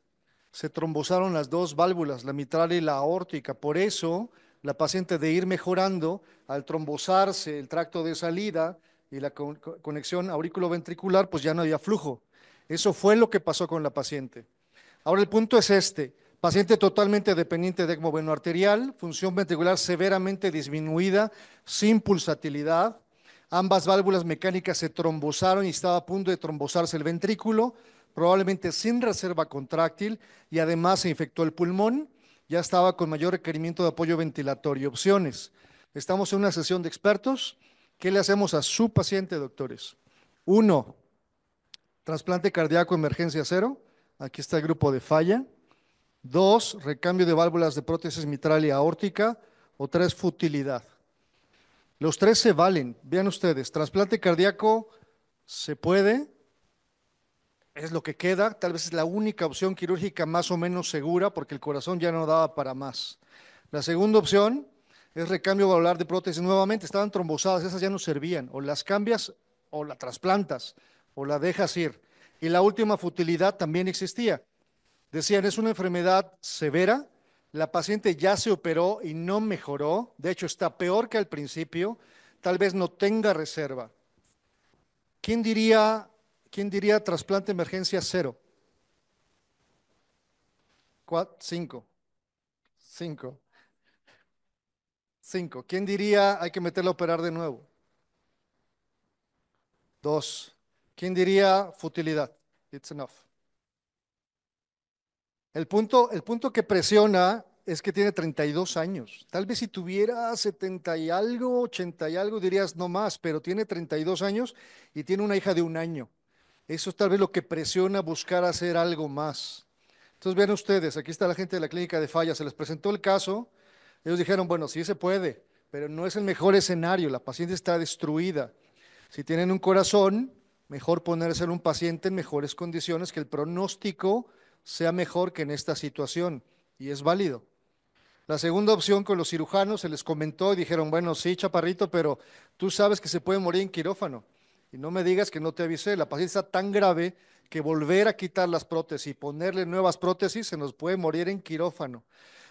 Se trombosaron las dos válvulas, la mitral y la aórtica. Por eso la paciente de ir mejorando al trombosarse el tracto de salida y la conexión ventricular, pues ya no había flujo. Eso fue lo que pasó con la paciente. Ahora el punto es este. Paciente totalmente dependiente de ECMO arterial, función ventricular severamente disminuida, sin pulsatilidad. Ambas válvulas mecánicas se trombosaron y estaba a punto de trombosarse el ventrículo, probablemente sin reserva contráctil y además se infectó el pulmón ya estaba con mayor requerimiento de apoyo ventilatorio opciones. Estamos en una sesión de expertos. ¿Qué le hacemos a su paciente, doctores? Uno, trasplante cardíaco emergencia cero. Aquí está el grupo de falla. Dos, recambio de válvulas de prótesis mitral y aórtica. O tres, futilidad. Los tres se valen. Vean ustedes, trasplante cardíaco se puede, es lo que queda, tal vez es la única opción quirúrgica más o menos segura porque el corazón ya no daba para más. La segunda opción es recambio valvular de prótesis nuevamente, estaban trombosadas, esas ya no servían, o las cambias o la trasplantas o la dejas ir. Y la última futilidad también existía. Decían, es una enfermedad severa, la paciente ya se operó y no mejoró, de hecho está peor que al principio, tal vez no tenga reserva. ¿Quién diría ¿Quién diría trasplante emergencia cero? Cuatro, cinco. Cinco. Cinco. ¿Quién diría hay que meterlo a operar de nuevo? Dos. ¿Quién diría futilidad? It's enough. El punto, el punto que presiona es que tiene 32 años. Tal vez si tuviera 70 y algo, 80 y algo, dirías no más, pero tiene 32 años y tiene una hija de un año. Eso es tal vez lo que presiona buscar hacer algo más. Entonces vean ustedes, aquí está la gente de la clínica de falla, se les presentó el caso, ellos dijeron, bueno, sí se puede, pero no es el mejor escenario, la paciente está destruida. Si tienen un corazón, mejor ponerse en un paciente en mejores condiciones, que el pronóstico sea mejor que en esta situación, y es válido. La segunda opción con los cirujanos se les comentó y dijeron, bueno, sí, chaparrito, pero tú sabes que se puede morir en quirófano. Y no me digas que no te avisé, la paciente está tan grave que volver a quitar las prótesis y ponerle nuevas prótesis se nos puede morir en quirófano.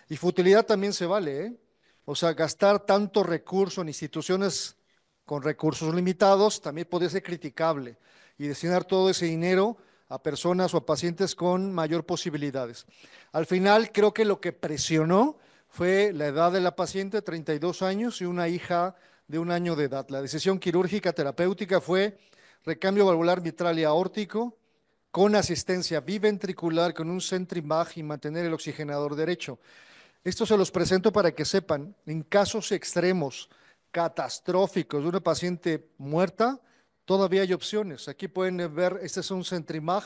Y futilidad también se vale, ¿eh? O sea, gastar tanto recurso en instituciones con recursos limitados también podría ser criticable y destinar todo ese dinero a personas o a pacientes con mayor posibilidades. Al final, creo que lo que presionó fue la edad de la paciente, 32 años, y una hija de un año de edad. La decisión quirúrgica terapéutica fue recambio valvular mitral y aórtico con asistencia biventricular, con un centrimag y mantener el oxigenador derecho. Esto se los presento para que sepan, en casos extremos, catastróficos, de una paciente muerta, todavía hay opciones. Aquí pueden ver, este es un centrimag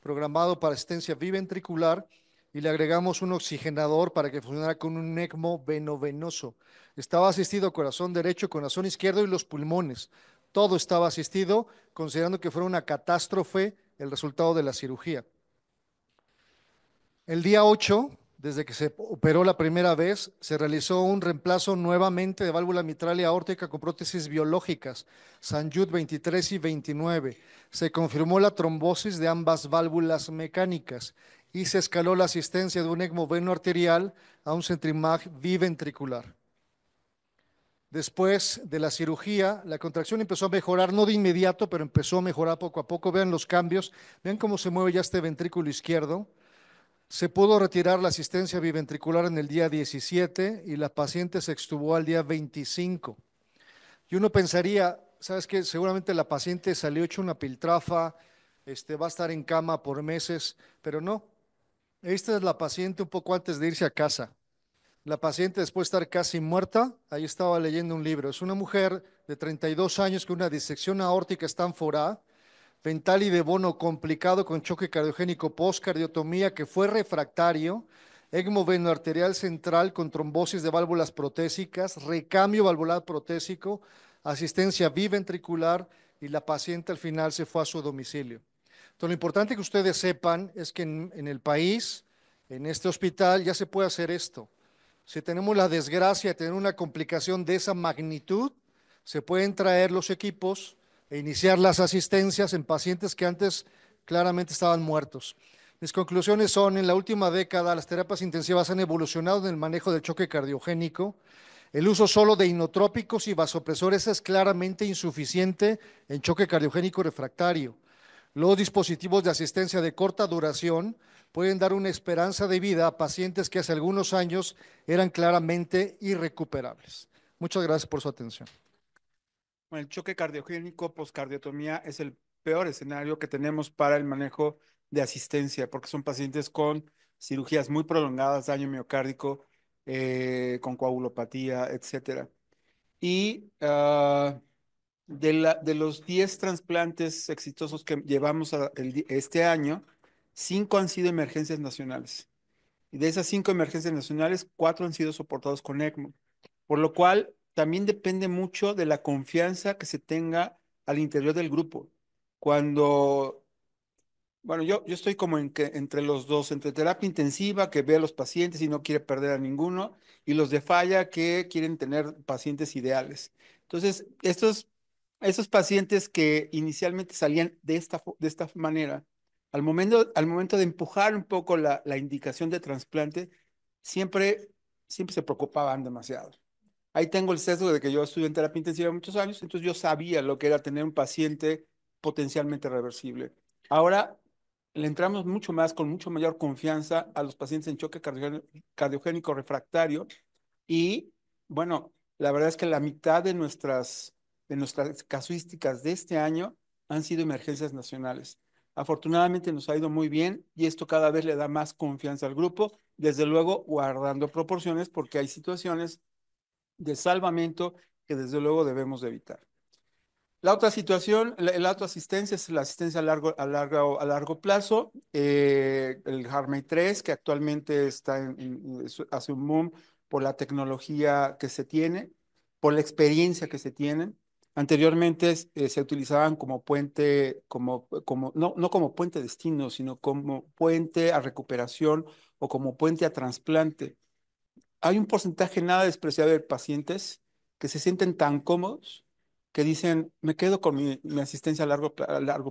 programado para asistencia biventricular y le agregamos un oxigenador para que funcionara con un ECMO venovenoso. Estaba asistido corazón derecho, corazón izquierdo y los pulmones. Todo estaba asistido, considerando que fuera una catástrofe el resultado de la cirugía. El día 8, desde que se operó la primera vez, se realizó un reemplazo nuevamente de válvula mitral y aórtica con prótesis biológicas, Sanjut 23 y 29. Se confirmó la trombosis de ambas válvulas mecánicas y se escaló la asistencia de un ecmoveno arterial a un centrimag biventricular. Después de la cirugía, la contracción empezó a mejorar, no de inmediato, pero empezó a mejorar poco a poco. Vean los cambios, vean cómo se mueve ya este ventrículo izquierdo. Se pudo retirar la asistencia biventricular en el día 17 y la paciente se extubó al día 25. Y uno pensaría, ¿sabes qué? Seguramente la paciente salió hecha una piltrafa, este, va a estar en cama por meses, pero no, esta es la paciente un poco antes de irse a casa. La paciente después de estar casi muerta, ahí estaba leyendo un libro. Es una mujer de 32 años con una disección aórtica estanforada, ventral y de bono complicado con choque cardiogénico postcardiotomía que fue refractario, ECMO arterial central con trombosis de válvulas protésicas, recambio valvular protésico, asistencia biventricular y la paciente al final se fue a su domicilio lo importante que ustedes sepan es que en, en el país, en este hospital, ya se puede hacer esto. Si tenemos la desgracia de tener una complicación de esa magnitud, se pueden traer los equipos e iniciar las asistencias en pacientes que antes claramente estaban muertos. Mis conclusiones son, en la última década las terapias intensivas han evolucionado en el manejo del choque cardiogénico. El uso solo de inotrópicos y vasopresores es claramente insuficiente en choque cardiogénico refractario. Los dispositivos de asistencia de corta duración pueden dar una esperanza de vida a pacientes que hace algunos años eran claramente irrecuperables. Muchas gracias por su atención. El choque cardiogénico postcardiotomía es el peor escenario que tenemos para el manejo de asistencia, porque son pacientes con cirugías muy prolongadas, daño miocárdico, eh, con coagulopatía, etcétera. Y ah, de, los 10 trasplantes exitosos que llevamos este año, 5 han sido emergencias nacionales. Y de esas 5 emergencias nacionales, 4 han sido soportados con ECMO. Por lo cual, también depende mucho de la confianza que se tenga al interior del grupo. Cuando bueno, yo, yo estoy como entre los dos, entre terapia intensiva que ve a los pacientes y no quiere perder a ninguno, y los de falla que quieren tener pacientes ideales. Entonces, estos esos pacientes que inicialmente salían de esta, de esta manera, al momento, al momento de empujar un poco la, la indicación de trasplante, siempre, siempre se preocupaban demasiado. Ahí tengo el sesgo de que yo estuve en terapia intensiva muchos años, entonces yo sabía lo que era tener un paciente potencialmente reversible. Ahora le entramos mucho más, con mucho mayor confianza a los pacientes en choque cardiogénico refractario y, bueno, la verdad es que la mitad de nuestras de nuestras casuísticas de este año han sido emergencias nacionales. Afortunadamente nos ha ido muy bien y esto cada vez le da más confianza al grupo, desde luego guardando proporciones porque hay situaciones de salvamento que desde luego debemos de evitar. La otra situación, la, la asistencia es la asistencia a largo, a largo, a largo plazo, eh, el Harmony 3 que actualmente está hace un boom por la tecnología que se tiene, por la experiencia que se tienen. Anteriormente eh, se utilizaban como puente, como, no, como puente destino, sino como puente a recuperación o como puente a trasplante. Hay un porcentaje nada despreciable de pacientes que se sienten tan cómodos que dicen, me quedo con mi, asistencia a largo,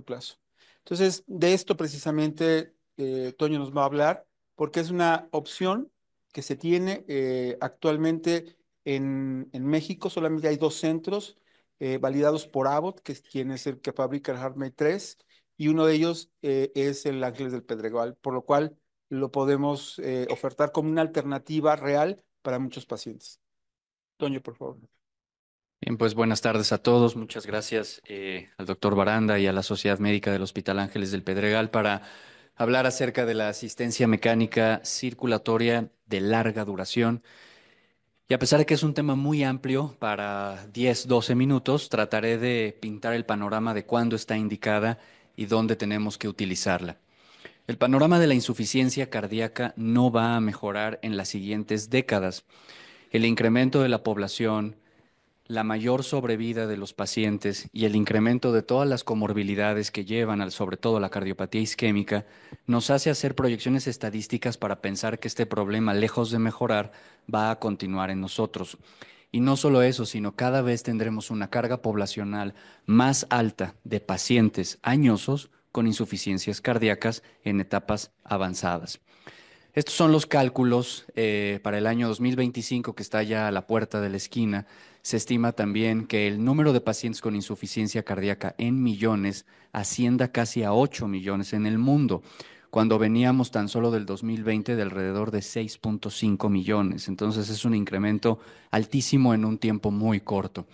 plazo. Entonces, de esto precisamente eh, Toño nos va a hablar, porque es una opción que se tiene eh, actualmente en, en México. Solamente hay dos centros eh, validados por Abbott, que es quien es el que fabrica el HeartMate 3, y uno de ellos eh, es el Ángeles del Pedregal, por lo cual lo podemos eh, ofertar como una alternativa real para muchos pacientes. Toño, por favor. Bien, pues buenas tardes a todos. Muchas gracias al doctor Baranda y a la Sociedad Médica del Hospital Ángeles del Pedregal para hablar acerca de la asistencia mecánica circulatoria de larga duración a pesar de que es un tema muy amplio, para 10, 12 minutos, trataré de pintar el panorama de cuándo está indicada y dónde tenemos que utilizarla. El panorama de la insuficiencia cardíaca no va a mejorar en las siguientes décadas. El incremento de la población, la mayor sobrevida de los pacientes y el incremento de todas las comorbilidades que llevan, sobre todo la cardiopatía isquémica, nos hace hacer proyecciones estadísticas para pensar que este problema, lejos de mejorar, va a continuar en nosotros. Y no solo eso, sino cada vez tendremos una carga poblacional más alta de pacientes añosos con insuficiencias cardíacas en etapas avanzadas. Estos son los cálculos eh, para el año 2025 que está ya a la puerta de la esquina se estima también que el número de pacientes con insuficiencia cardíaca en millones ascienda casi a 8 millones en el mundo, cuando veníamos tan solo del 2020 de alrededor de 6.5 millones. Entonces es un incremento altísimo en un tiempo muy corto.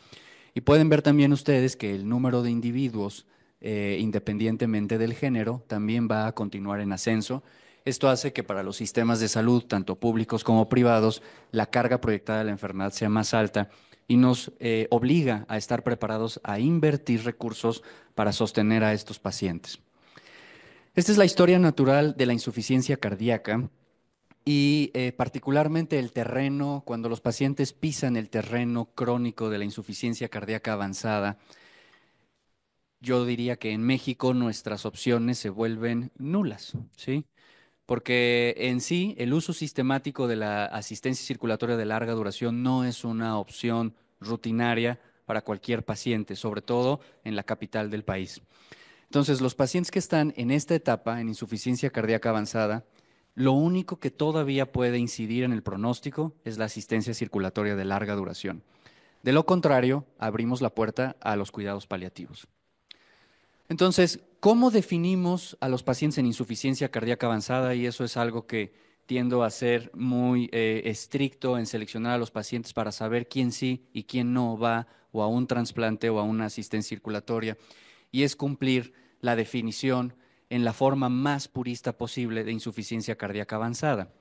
Y pueden ver también ustedes que el número de individuos, eh, independientemente del género, también va a continuar en ascenso. Esto hace que para los sistemas de salud, tanto públicos como privados, la carga proyectada de la enfermedad sea más alta y nos eh, obliga a estar preparados a invertir recursos para sostener a estos pacientes. Esta es la historia natural de la insuficiencia cardíaca y eh, particularmente el terreno, cuando los pacientes pisan el terreno crónico de la insuficiencia cardíaca avanzada, yo diría que en México nuestras opciones se vuelven nulas, ¿sí? porque en sí el uso sistemático de la asistencia circulatoria de larga duración no es una opción rutinaria para cualquier paciente, sobre todo en la capital del país. Entonces, los pacientes que están en esta etapa, en insuficiencia cardíaca avanzada, lo único que todavía puede incidir en el pronóstico es la asistencia circulatoria de larga duración. De lo contrario, abrimos la puerta a los cuidados paliativos. Entonces, ¿cómo definimos a los pacientes en insuficiencia cardíaca avanzada? Y eso es algo que tiendo a ser muy eh, estricto en seleccionar a los pacientes para saber quién sí y quién no va o a un trasplante o a una asistencia circulatoria. Y es cumplir la definición en la forma más purista posible de insuficiencia cardíaca avanzada.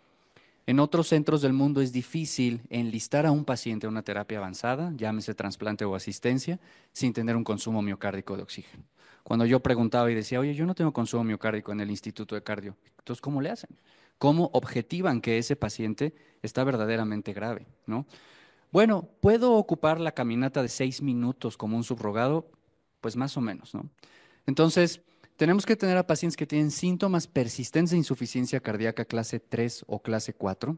En otros centros del mundo es difícil enlistar a un paciente a una terapia avanzada, llámese trasplante o asistencia, sin tener un consumo miocárdico de oxígeno cuando yo preguntaba y decía, oye, yo no tengo consumo miocárdico en el Instituto de Cardio. Entonces, ¿cómo le hacen? ¿Cómo objetivan que ese paciente está verdaderamente grave? Bueno, ¿puedo ocupar la caminata de seis minutos como un subrogado? Pues más o menos, ¿no? Entonces, tenemos que tener a pacientes que tienen síntomas persistentes de insuficiencia cardíaca clase 3 o clase 4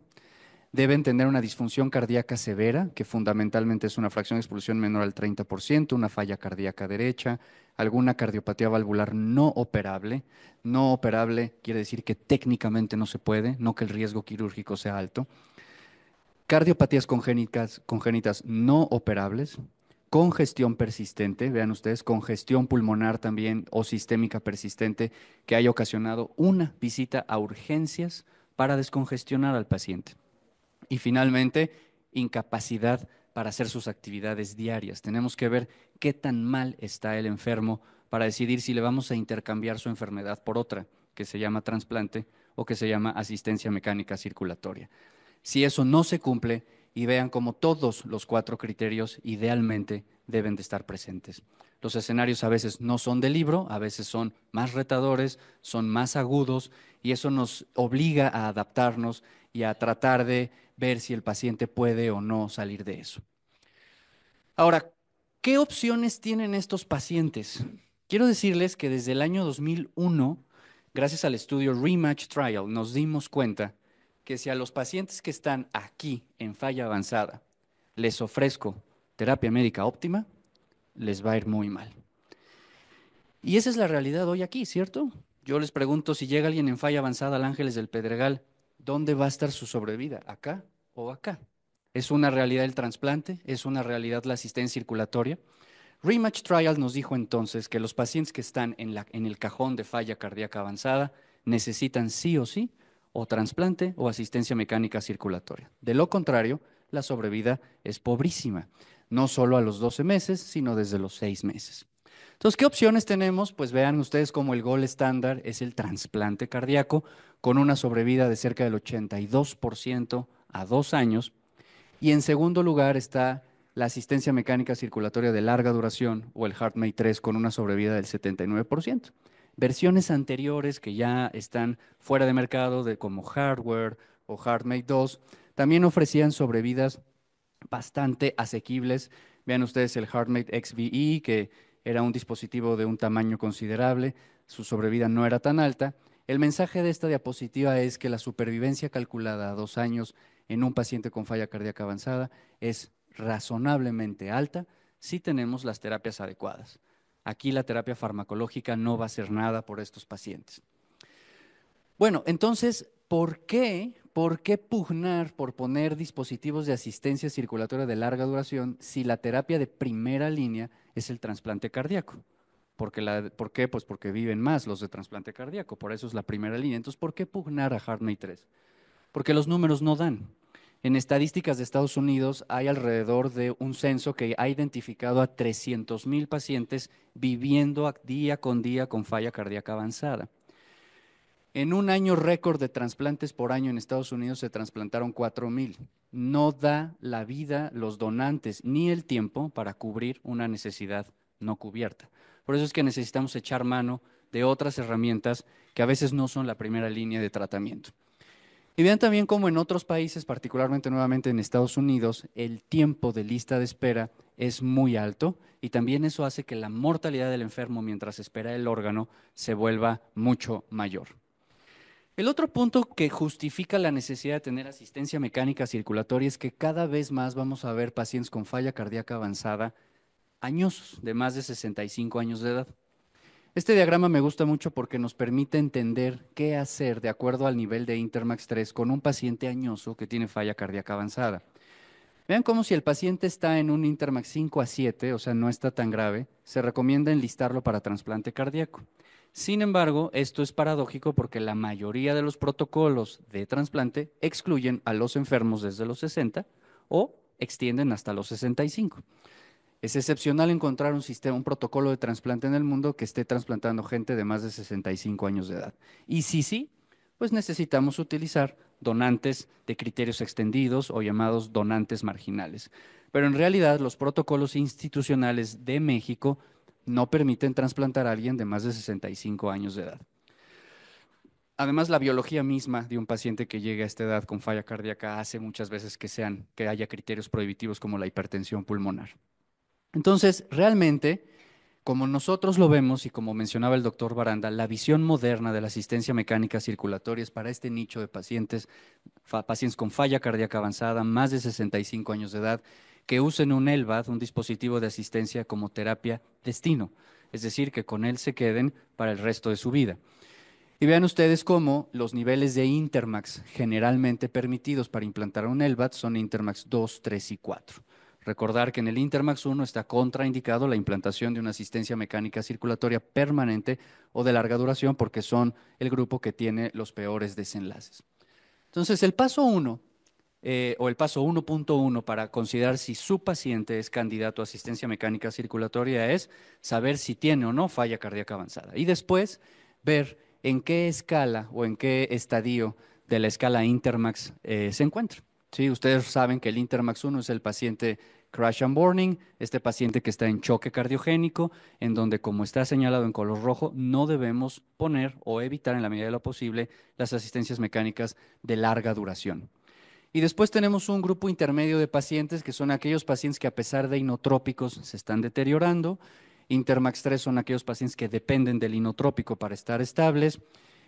deben tener una disfunción cardíaca severa, que fundamentalmente es una fracción de expulsión menor al 30%, una falla cardíaca derecha, alguna cardiopatía valvular no operable. No operable quiere decir que técnicamente no se puede, no que el riesgo quirúrgico sea alto. Cardiopatías congénitas, congénitas no operables, congestión persistente, vean ustedes, congestión pulmonar también o sistémica persistente que haya ocasionado una visita a urgencias para descongestionar al paciente y finalmente incapacidad para hacer sus actividades diarias. Tenemos que ver qué tan mal está el enfermo para decidir si le vamos a intercambiar su enfermedad por otra, que se llama trasplante o que se llama asistencia mecánica circulatoria. Si eso no se cumple, y vean cómo todos los cuatro criterios idealmente deben de estar presentes. Los escenarios a veces no son de libro, a veces son más retadores, son más agudos, y eso nos obliga a adaptarnos y a tratar de ver si el paciente puede o no salir de eso. Ahora, ¿qué opciones tienen estos pacientes? Quiero decirles que desde el año 2001, gracias al estudio Rematch Trial, nos dimos cuenta que si a los pacientes que están aquí en falla avanzada les ofrezco terapia médica óptima, les va a ir muy mal. Y esa es la realidad hoy aquí, ¿cierto? Yo les pregunto si llega alguien en falla avanzada al Ángeles del Pedregal, ¿dónde va a estar su sobrevida? ¿Acá o acá. Es una realidad el trasplante, es una realidad la asistencia circulatoria. Rematch Trial nos dijo entonces que los pacientes que están en, el cajón de falla cardíaca avanzada necesitan sí o sí o trasplante o asistencia mecánica circulatoria. De lo contrario, la sobrevida es pobrísima, no solo a los 12 meses, sino desde los 6 meses. Entonces, ¿qué opciones tenemos? Pues vean ustedes como el gol estándar es el trasplante cardíaco con una sobrevida de cerca del 82% a dos años. Y en segundo lugar está la asistencia mecánica circulatoria de larga duración o el HeartMate 3 con una sobrevida del 79%. Versiones anteriores que ya están fuera de mercado de, como Hardware o HeartMate 2 también ofrecían sobrevidas bastante asequibles. Vean ustedes el HeartMate XVE que era un dispositivo de un tamaño considerable, su sobrevida no era tan alta. El mensaje de esta diapositiva es que la supervivencia calculada a dos años en un paciente con falla cardíaca avanzada es razonablemente alta si tenemos las terapias adecuadas. Aquí la terapia farmacológica no va a hacer nada por estos pacientes. Bueno, entonces, ¿por qué, ¿por qué pugnar por poner dispositivos de asistencia circulatoria de larga duración si la terapia de primera línea es el trasplante cardíaco? Porque ¿Por qué? Pues porque viven más los de trasplante cardíaco, por eso es la primera línea. Entonces, ¿por qué pugnar a HeartMate 3? Porque los números no dan. En estadísticas de Estados Unidos hay alrededor de un censo que ha identificado a 300 mil pacientes viviendo día con día con falla cardíaca avanzada. En un año récord de trasplantes por año en Estados Unidos se trasplantaron 4 mil. No da la vida los donantes ni el tiempo para cubrir una necesidad no cubierta. Por eso es que necesitamos echar mano de otras herramientas que a veces no son la primera línea de tratamiento. Y vean también como en otros países, particularmente nuevamente en Estados Unidos, el tiempo de lista de espera es muy alto y también eso hace que la mortalidad del enfermo mientras espera el órgano se vuelva mucho mayor. El otro punto que justifica la necesidad de tener asistencia mecánica circulatoria es que cada vez más vamos a ver pacientes con falla cardíaca avanzada años de más de 65 años de edad. Este diagrama me gusta mucho porque nos permite entender qué hacer de acuerdo al nivel de Intermax 3 con un paciente añoso que tiene falla cardíaca avanzada. Vean cómo si el paciente está en un Intermax 5 a 7, o sea, no está tan grave, se recomienda enlistarlo para trasplante cardíaco. Sin embargo, esto es paradójico porque la mayoría de los protocolos de trasplante excluyen a los enfermos desde los 60 o extienden hasta los 65. Es excepcional encontrar un sistema, un protocolo de trasplante en el mundo que esté trasplantando gente de más de 65 años de edad. Y si sí, pues necesitamos utilizar donantes de criterios extendidos o llamados donantes marginales. Pero en realidad los protocolos institucionales de México no permiten trasplantar a alguien de más de 65 años de edad. Además, la biología misma de un paciente que llega a esta edad con falla cardíaca hace muchas veces que, sean, que haya criterios prohibitivos como la hipertensión pulmonar. Entonces, realmente, como nosotros lo vemos y como mencionaba el doctor Baranda, la visión moderna de la asistencia mecánica circulatoria es para este nicho de pacientes, pacientes con falla cardíaca avanzada, más de 65 años de edad, que usen un ELVAD, un dispositivo de asistencia como terapia destino, es decir, que con él se queden para el resto de su vida. Y vean ustedes cómo los niveles de Intermax generalmente permitidos para implantar un ELVAD son Intermax 2, 3 y 4. Recordar que en el Intermax 1 está contraindicado la implantación de una asistencia mecánica circulatoria permanente o de larga duración porque son el grupo que tiene los peores desenlaces. Entonces, el paso 1 eh, o el paso 1.1 para considerar si su paciente es candidato a asistencia mecánica circulatoria es saber si tiene o no falla cardíaca avanzada y después ver en qué escala o en qué estadio de la escala Intermax eh, se encuentra. Ustedes saben que el Intermax 1 es el paciente crash and burning, este paciente que está en choque cardiogénico, en donde como está señalado en color rojo, no debemos poner o evitar en la medida de lo posible las asistencias mecánicas de larga duración. Y después tenemos un grupo intermedio de pacientes que son aquellos pacientes que a pesar de inotrópicos se están deteriorando. Intermax 3 son aquellos pacientes que dependen del inotrópico para estar estables.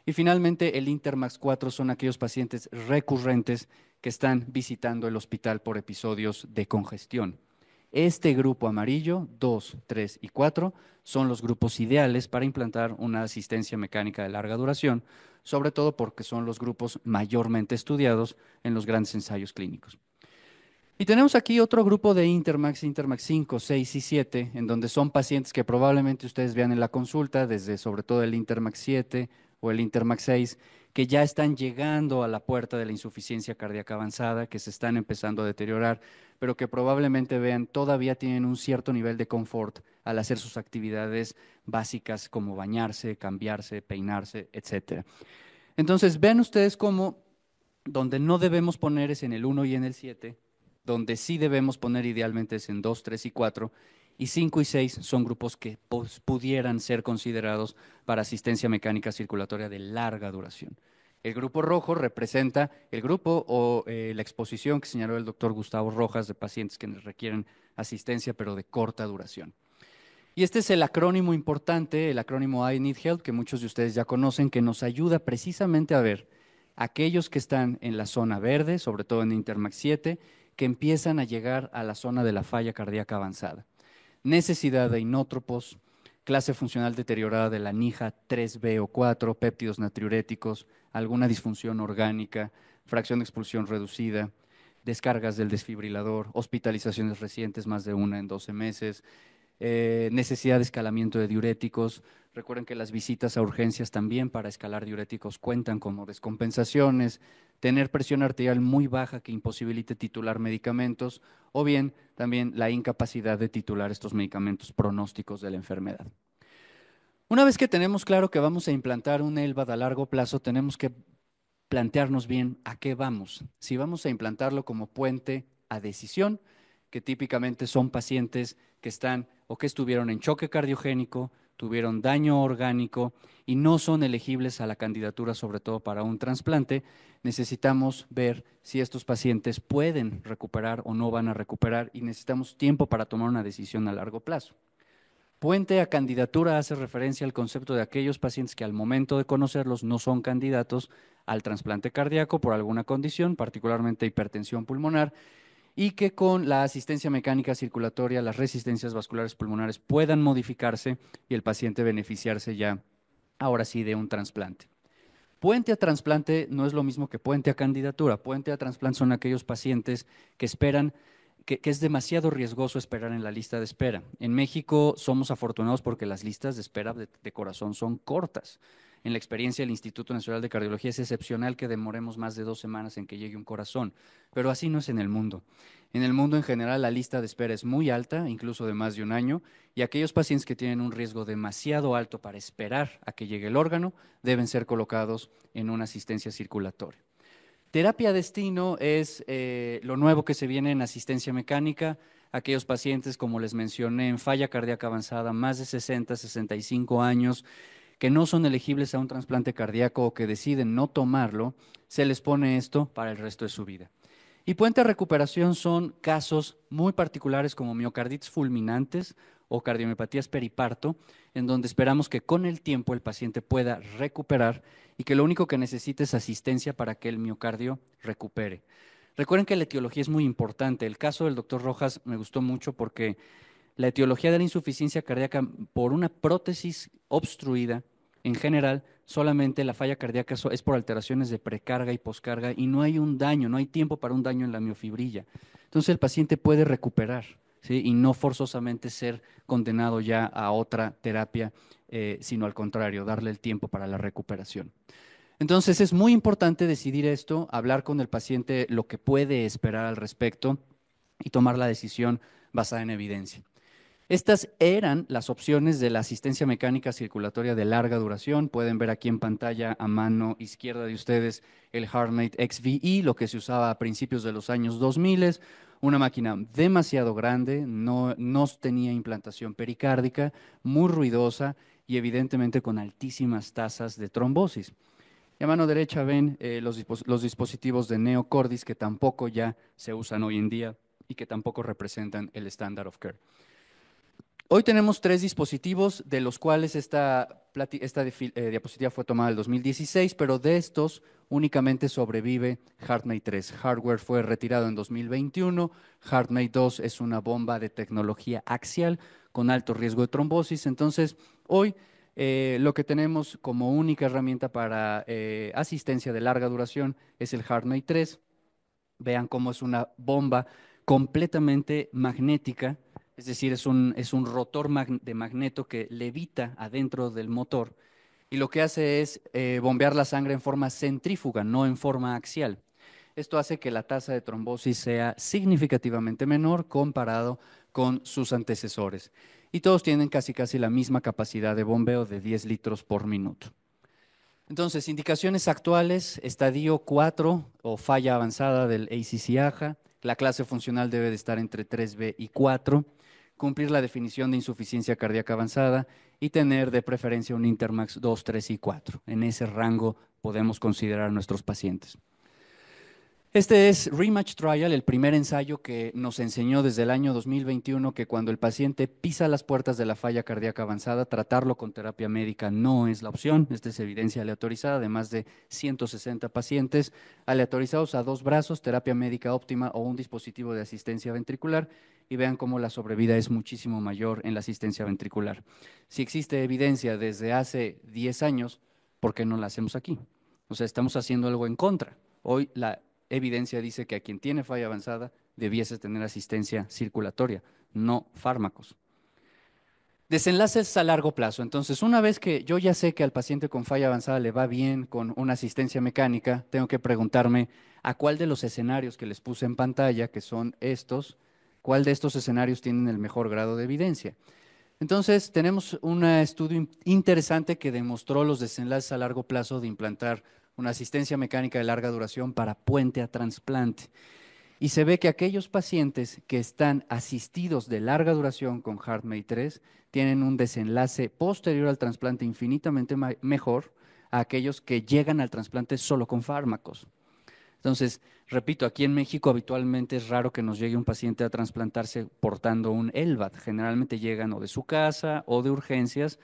Y finalmente, el Intermax 4 son aquellos pacientes recurrentes que están visitando el hospital por episodios de congestión. Este grupo amarillo, 2, 3 y 4, son los grupos ideales para implantar una asistencia mecánica de larga duración, sobre todo porque son los grupos mayormente estudiados en los grandes ensayos clínicos. Y tenemos aquí otro grupo de Intermax, Intermax 5, 6 y 7, en donde son pacientes que probablemente ustedes vean en la consulta, desde sobre todo el Intermax 7, o el Intermax 6, que ya están llegando a la puerta de la insuficiencia cardíaca avanzada, que se están empezando a deteriorar, pero que probablemente vean todavía tienen un cierto nivel de confort al hacer sus actividades básicas como bañarse, cambiarse, peinarse, etc. Entonces, vean ustedes cómo donde no debemos poner es en el 1 y en el 7, donde sí debemos poner idealmente es en 2, 3 y 4, y 5 y 6 son grupos que pudieran ser considerados para asistencia mecánica circulatoria de larga duración. El grupo rojo representa el grupo o eh, la exposición que señaló el doctor Gustavo Rojas de pacientes que requieren asistencia pero de corta duración. Y este es el acrónimo importante, el acrónimo I Need Help, que muchos de ustedes ya conocen, que nos ayuda precisamente a ver aquellos que están en la zona verde, sobre todo en Intermax 7, que empiezan a llegar a la zona de la falla cardíaca avanzada necesidad de inótropos, clase funcional deteriorada de la NIJA 3B o 4, péptidos natriuréticos, alguna disfunción orgánica, fracción de expulsión reducida, descargas del desfibrilador, hospitalizaciones recientes, más de una en 12 meses, eh, necesidad de escalamiento de diuréticos, Recuerden que las visitas a urgencias también para escalar diuréticos cuentan como descompensaciones, tener presión arterial muy baja que imposibilite titular medicamentos o bien también la incapacidad de titular estos medicamentos pronósticos de la enfermedad. Una vez que tenemos claro que vamos a implantar un ELVAD a largo plazo, tenemos que plantearnos bien a qué vamos. Si vamos a implantarlo como puente a decisión, que típicamente son pacientes que están o que estuvieron en choque cardiogénico, tuvieron daño orgánico y no son elegibles a la candidatura, sobre todo para un trasplante, necesitamos ver si estos pacientes pueden recuperar o no van a recuperar y necesitamos tiempo para tomar una decisión a largo plazo. Puente a candidatura hace referencia al concepto de aquellos pacientes que al momento de conocerlos no son candidatos al trasplante cardíaco por alguna condición, particularmente hipertensión pulmonar, y que con la asistencia mecánica circulatoria las resistencias vasculares pulmonares puedan modificarse y el paciente beneficiarse ya ahora sí de un trasplante. Puente a trasplante no es lo mismo que puente a candidatura. Puente a trasplante son aquellos pacientes que esperan que, es demasiado riesgoso esperar en la lista de espera. En México somos afortunados porque las listas de espera de corazón son cortas en la experiencia del Instituto Nacional de Cardiología es excepcional que demoremos más de dos semanas en que llegue un corazón, pero así no es en el mundo. En el mundo en general la lista de espera es muy alta, incluso de más de un año, y aquellos pacientes que tienen un riesgo demasiado alto para esperar a que llegue el órgano deben ser colocados en una asistencia circulatoria. Terapia destino es eh, lo nuevo que se viene en asistencia mecánica. Aquellos pacientes, como les mencioné, en falla cardíaca avanzada, más de 60, 65 años, que no son elegibles a un trasplante cardíaco o que deciden no tomarlo, se les pone esto para el resto de su vida. Y puente de recuperación son casos muy particulares como miocarditis fulminantes o cardiomepatías periparto, en donde esperamos que con el tiempo el paciente pueda recuperar y que lo único que necesite es asistencia para que el miocardio recupere. Recuerden que la etiología es muy importante. El caso del doctor Rojas me gustó mucho porque la etiología de la insuficiencia cardíaca por una prótesis obstruida en general, solamente la falla cardíaca es por alteraciones de precarga y poscarga y no hay un daño, no hay tiempo para un daño en la miofibrilla. Entonces el paciente puede recuperar y no forzosamente ser condenado ya a otra terapia, eh, sino al contrario, darle el tiempo para la recuperación. Entonces es muy importante decidir esto, hablar con el paciente lo que puede esperar al respecto y tomar la decisión basada en evidencia. Estas eran las opciones de la asistencia mecánica circulatoria de larga duración. Pueden ver aquí en pantalla a mano izquierda de ustedes el HeartMate XVE, lo que se usaba a principios de los años 2000, una máquina demasiado grande, no, tenía implantación pericárdica, muy ruidosa y evidentemente con altísimas tasas de trombosis. a mano derecha ven eh, los, los dispositivos de neocordis que tampoco ya se usan hoy en día y que tampoco representan el standard of care. Hoy tenemos tres dispositivos, de los cuales esta, eh, diapositiva fue tomada en 2016, pero de estos únicamente sobrevive HeartMate 3. Hardware fue retirado en 2021. HeartMate 2 es una bomba de tecnología axial con alto riesgo de trombosis. Entonces, hoy eh, lo que tenemos como única herramienta para eh, asistencia de larga duración es el HeartMate 3. Vean cómo es una bomba completamente magnética es decir, es un, rotor de magneto que levita adentro del motor y lo que hace es eh, bombear la sangre en forma centrífuga, no en forma axial. Esto hace que la tasa de trombosis sea significativamente menor comparado con sus antecesores. Y todos tienen casi casi la misma capacidad de bombeo de 10 litros por minuto. Entonces, indicaciones actuales, estadio 4 o falla avanzada del acc la clase funcional debe de estar entre 3B y 4 cumplir la definición de insuficiencia cardíaca avanzada y tener de preferencia un Intermax 2, 3 y 4. En ese rango podemos considerar a nuestros pacientes. Este es Rematch Trial, el primer ensayo que nos enseñó desde el año 2021 que cuando el paciente pisa las puertas de la falla cardíaca avanzada, tratarlo con terapia médica no es la opción. Esta es evidencia aleatorizada de más de 160 pacientes aleatorizados a dos brazos, terapia médica óptima o un dispositivo de asistencia ventricular y vean cómo la sobrevida es muchísimo mayor en la asistencia ventricular. Si existe evidencia desde hace 10 años, ¿por qué no la hacemos aquí? O sea, estamos haciendo algo en contra. Hoy la evidencia dice que a quien tiene falla avanzada debiese tener asistencia circulatoria, no fármacos. Desenlaces a largo plazo. Entonces, una vez que yo ya sé que al paciente con falla avanzada le va bien con una asistencia mecánica, tengo que preguntarme a cuál de los escenarios que les puse en pantalla, que son estos, cuál de estos escenarios tienen el mejor grado de evidencia. Entonces, tenemos un eh, estudio interesante que demostró los desenlaces a largo plazo de implantar una asistencia mecánica de larga duración para puente a trasplante. Y se ve que aquellos pacientes que están asistidos de larga duración con HeartMate 3 tienen un desenlace posterior al trasplante infinitamente mejor a aquellos que llegan al trasplante solo con fármacos. Entonces, repito, aquí en México habitualmente es raro que nos llegue un paciente a trasplantarse portando un ELVAD. Generalmente llegan o de su casa o de urgencias,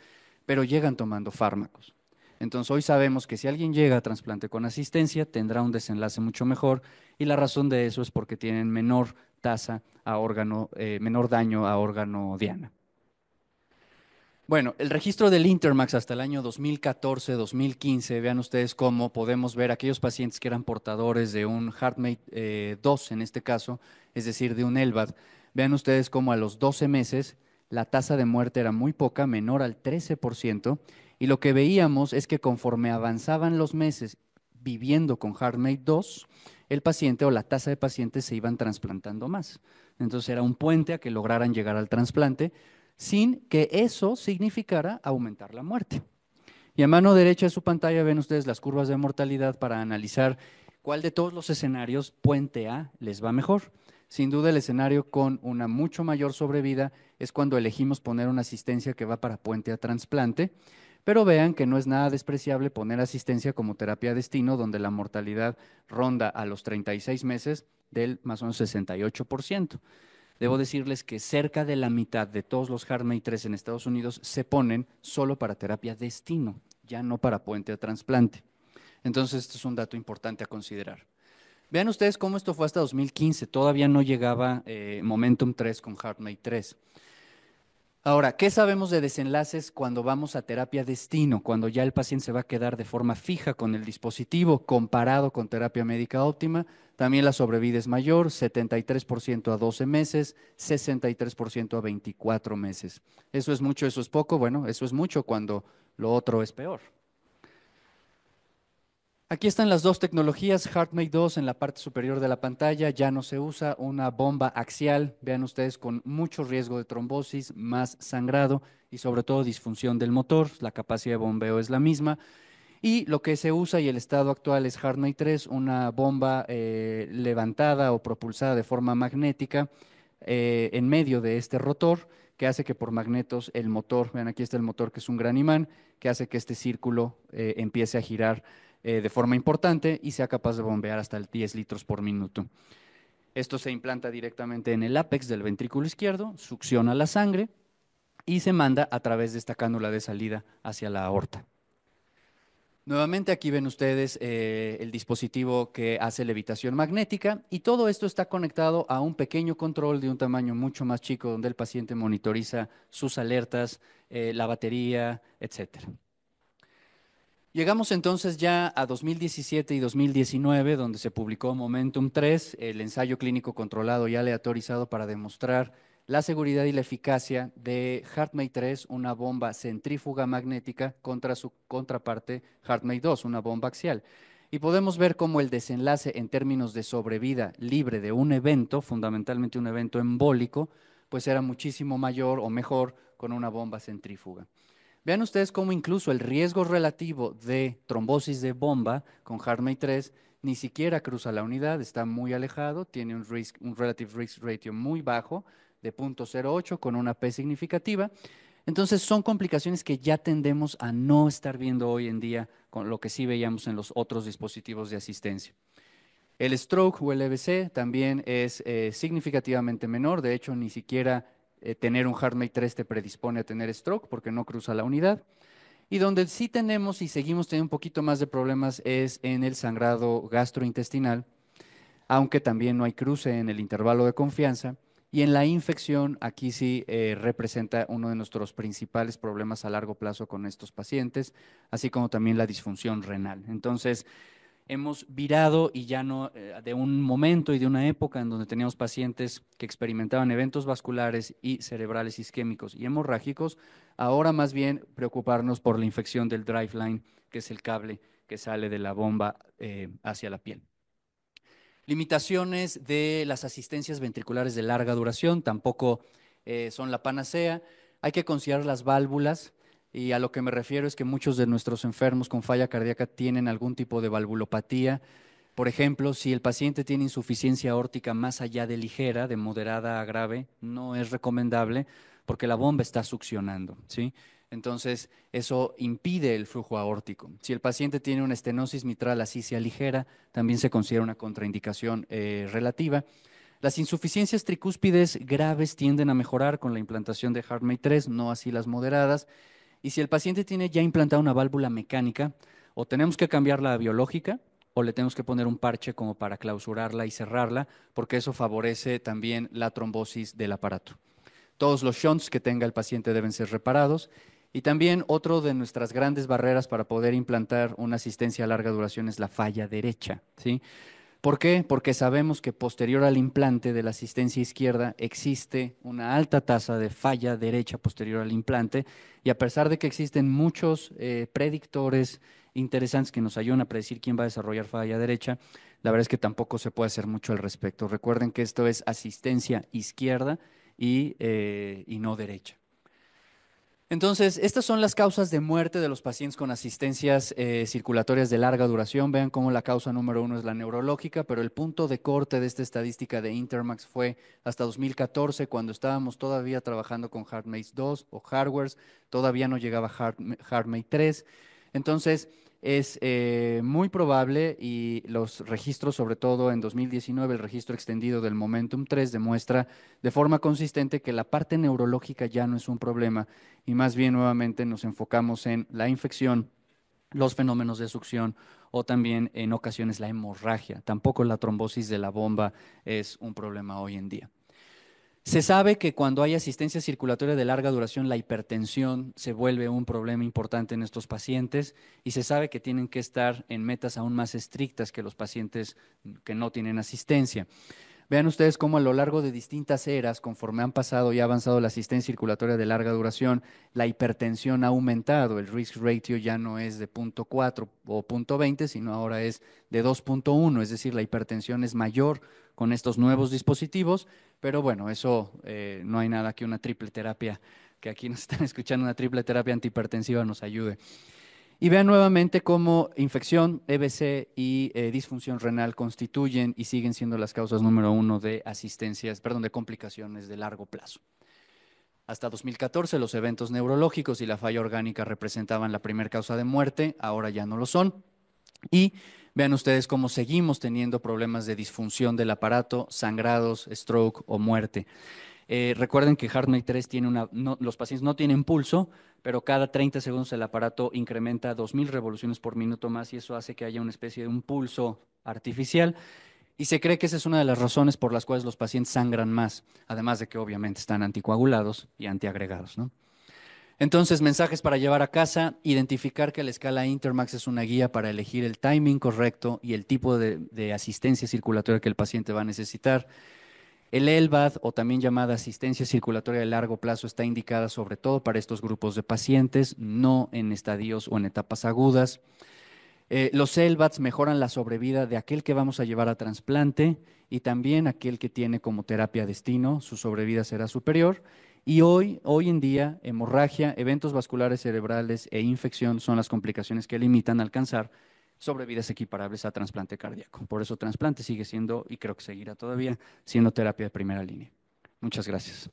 pero llegan tomando fármacos. Entonces, hoy sabemos que si alguien llega a trasplante con asistencia, tendrá un desenlace mucho mejor y la razón de eso es porque tienen menor tasa a órgano, eh, menor daño a órgano diana. Bueno, el registro del Intermax hasta el año 2014-2015, vean ustedes cómo podemos ver aquellos pacientes que eran portadores de un HeartMate 2 eh, en este caso, es decir, de un ELVAD. Vean ustedes cómo a los 12 meses la tasa de muerte era muy poca, menor al 13%, y lo que veíamos es que conforme avanzaban los meses viviendo con HeartMate 2, el paciente o la tasa de pacientes se iban trasplantando más. Entonces era un puente a que lograran llegar al trasplante sin que eso significara aumentar la muerte. Y a mano derecha de su pantalla ven ustedes las curvas de mortalidad para analizar cuál de todos los escenarios, puente A, les va mejor. Sin duda el escenario con una mucho mayor sobrevida es cuando elegimos poner una asistencia que va para puente a trasplante, pero vean que no es nada despreciable poner asistencia como terapia destino, donde la mortalidad ronda a los 36 meses del más o menos 68%. Debo decirles que cerca de la mitad de todos los HeartMate 3 en Estados Unidos se ponen solo para terapia destino, ya no para puente a trasplante. Entonces, esto es un dato importante a considerar. Vean ustedes cómo esto fue hasta 2015, todavía no llegaba eh, Momentum 3 con HeartMate 3. Ahora, ¿qué sabemos de desenlaces cuando vamos a terapia destino, cuando ya el paciente se va a quedar de forma fija con el dispositivo comparado con terapia médica óptima? También la sobrevida es mayor, 73% a 12 meses, 63% a 24 meses. ¿Eso es mucho, eso es poco? Bueno, eso es mucho cuando lo otro es peor. Aquí están las dos tecnologías, HeartMate 2 en la parte superior de la pantalla, ya no se usa una bomba axial, vean ustedes con mucho riesgo de trombosis, más sangrado y sobre todo disfunción del motor, la capacidad de bombeo es la misma. Y lo que se usa y el estado actual es HeartMate 3, una bomba eh, levantada o propulsada de forma magnética eh, en medio de este rotor que hace que por magnetos el motor, vean aquí está el motor que es un gran imán, que hace que este círculo eh, empiece a girar eh, de forma importante y sea capaz de bombear hasta el 10 litros por minuto. Esto se implanta directamente en el ápex del ventrículo izquierdo, succiona la sangre y se manda a través de esta cánula de salida hacia la aorta. Nuevamente aquí ven ustedes eh, el dispositivo que hace levitación magnética y todo esto está conectado a un pequeño control de un tamaño mucho más chico donde el paciente monitoriza sus alertas, eh, la batería, etcétera. Llegamos entonces ya a 2017 y 2019, donde se publicó Momentum 3, el ensayo clínico controlado y aleatorizado para demostrar la seguridad y la eficacia de HeartMate 3, una bomba centrífuga magnética, contra su contraparte HeartMate 2, una bomba axial. Y podemos ver cómo el desenlace en términos de sobrevida libre de un evento, fundamentalmente un evento embólico, pues era muchísimo mayor o mejor con una bomba centrífuga. Vean ustedes cómo incluso el riesgo relativo de trombosis de bomba con HARMAY 3 ni siquiera cruza la unidad, está muy alejado, tiene un, relative risk ratio muy bajo de 0.08 con una P significativa. Entonces son complicaciones que ya tendemos a no estar viendo hoy en día con lo que sí veíamos en los otros dispositivos de asistencia. El stroke o el EBC también es eh, significativamente menor, de hecho ni siquiera eh, tener un HeartMate 3 te predispone a tener stroke porque no cruza la unidad. Y donde sí tenemos y seguimos teniendo un poquito más de problemas es en el sangrado gastrointestinal, aunque también no hay cruce en el intervalo de confianza. Y en la infección, aquí sí eh, representa uno de nuestros principales problemas a largo plazo con estos pacientes, así como también la disfunción renal. Entonces, hemos virado y ya no eh, de un momento y de una época en donde teníamos pacientes que experimentaban eventos vasculares y cerebrales isquémicos y hemorrágicos, ahora más bien preocuparnos por la infección del driveline, que es el cable que sale de la bomba eh, hacia la piel. Limitaciones de las asistencias ventriculares de larga duración tampoco eh, son la panacea. Hay que considerar las válvulas y a lo que me refiero es que muchos de nuestros enfermos con falla cardíaca tienen algún tipo de valvulopatía. Por ejemplo, si el paciente tiene insuficiencia aórtica más allá de ligera, de moderada a grave, no es recomendable porque la bomba está succionando, ¿sí? Entonces, eso impide el flujo aórtico. Si el paciente tiene una estenosis mitral así sea ligera, también se considera una contraindicación eh, relativa. Las insuficiencias tricúspides graves tienden a mejorar con la implantación de HeartMate 3, no así las moderadas. Y si el paciente tiene ya implantada una válvula mecánica, o tenemos que cambiarla a biológica, o le tenemos que poner un parche como para clausurarla y cerrarla, porque eso favorece también la trombosis del aparato. Todos los shunts que tenga el paciente deben ser reparados. Y también otro de nuestras grandes barreras para poder implantar una asistencia a larga duración es la falla derecha. ¿sí? ¿Por qué? Porque sabemos que posterior al implante de la asistencia izquierda existe una alta tasa de falla derecha posterior al implante y a pesar de que existen muchos eh, predictores interesantes que nos ayudan a predecir quién va a desarrollar falla derecha, la verdad es que tampoco se puede hacer mucho al respecto. Recuerden que esto es asistencia izquierda y eh, no derecha. Entonces, estas son las causas de muerte de los pacientes con asistencias eh, circulatorias de larga duración. Vean cómo la causa número uno es la neurológica, pero el punto de corte de esta estadística de Intermax fue hasta 2014, cuando estábamos todavía trabajando con HeartMate 2 o hardwares, todavía no llegaba HeartMate 3. Entonces, es eh, muy probable y los registros, sobre todo en 2019, el registro extendido del Momentum 3 demuestra de forma consistente que la parte neurológica ya no es un problema y más bien nuevamente nos enfocamos en la infección, los fenómenos de succión o también en ocasiones la hemorragia. Tampoco la trombosis de la bomba es un problema hoy en día. Se sabe que cuando hay asistencia circulatoria de larga duración, la hipertensión se vuelve un problema importante en estos pacientes y se sabe que tienen que estar en metas aún más estrictas que los pacientes que no tienen asistencia. Vean ustedes cómo a lo largo de distintas eras, conforme han pasado y ha avanzado la asistencia circulatoria de larga duración, la hipertensión ha aumentado. El risk ratio ya no es de 0.4 o 0.20, sino ahora es de 2.1, es decir, la hipertensión es mayor con estos nuevos dispositivos pero bueno, eso eh, no hay nada que una triple terapia, que aquí nos *laughs* están escuchando, una triple terapia antihipertensiva nos ayude. Y vean nuevamente cómo infección, EBC y eh, disfunción renal constituyen y siguen siendo las causas número uno de asistencias, perdón, de complicaciones de largo plazo. Hasta 2014 los eventos neurológicos y la falla orgánica representaban la primera causa de muerte, ahora ya no lo son. Y Vean ustedes cómo seguimos teniendo problemas de disfunción del aparato, sangrados, stroke o muerte. Eh, recuerden que HeartMate 3 tiene una, los pacientes no tienen pulso, pero cada 30 segundos el aparato incrementa 2.000 revoluciones por minuto más y eso hace que haya una especie de un pulso artificial. Y se cree que esa es una de las razones por las cuales los pacientes sangran más, además de que obviamente están anticoagulados y antiagregados. ¿no? Entonces, mensajes para llevar a casa, identificar que la escala Intermax es una guía para elegir el timing correcto y el tipo de, asistencia circulatoria que el paciente va a necesitar. El ELVAD, o también llamada asistencia circulatoria de largo plazo, está indicada sobre todo para estos grupos de pacientes, no en estadios o en etapas agudas. Eh, los ELVADs mejoran la sobrevida de aquel que vamos a llevar a trasplante y también aquel que tiene como terapia destino, su sobrevida será superior. Y hoy, hoy en día, hemorragia, eventos vasculares cerebrales e infección son las complicaciones que limitan alcanzar sobrevidas equiparables a trasplante cardíaco. Por eso trasplante sigue siendo, y creo que seguirá todavía, siendo terapia de primera línea. Muchas gracias.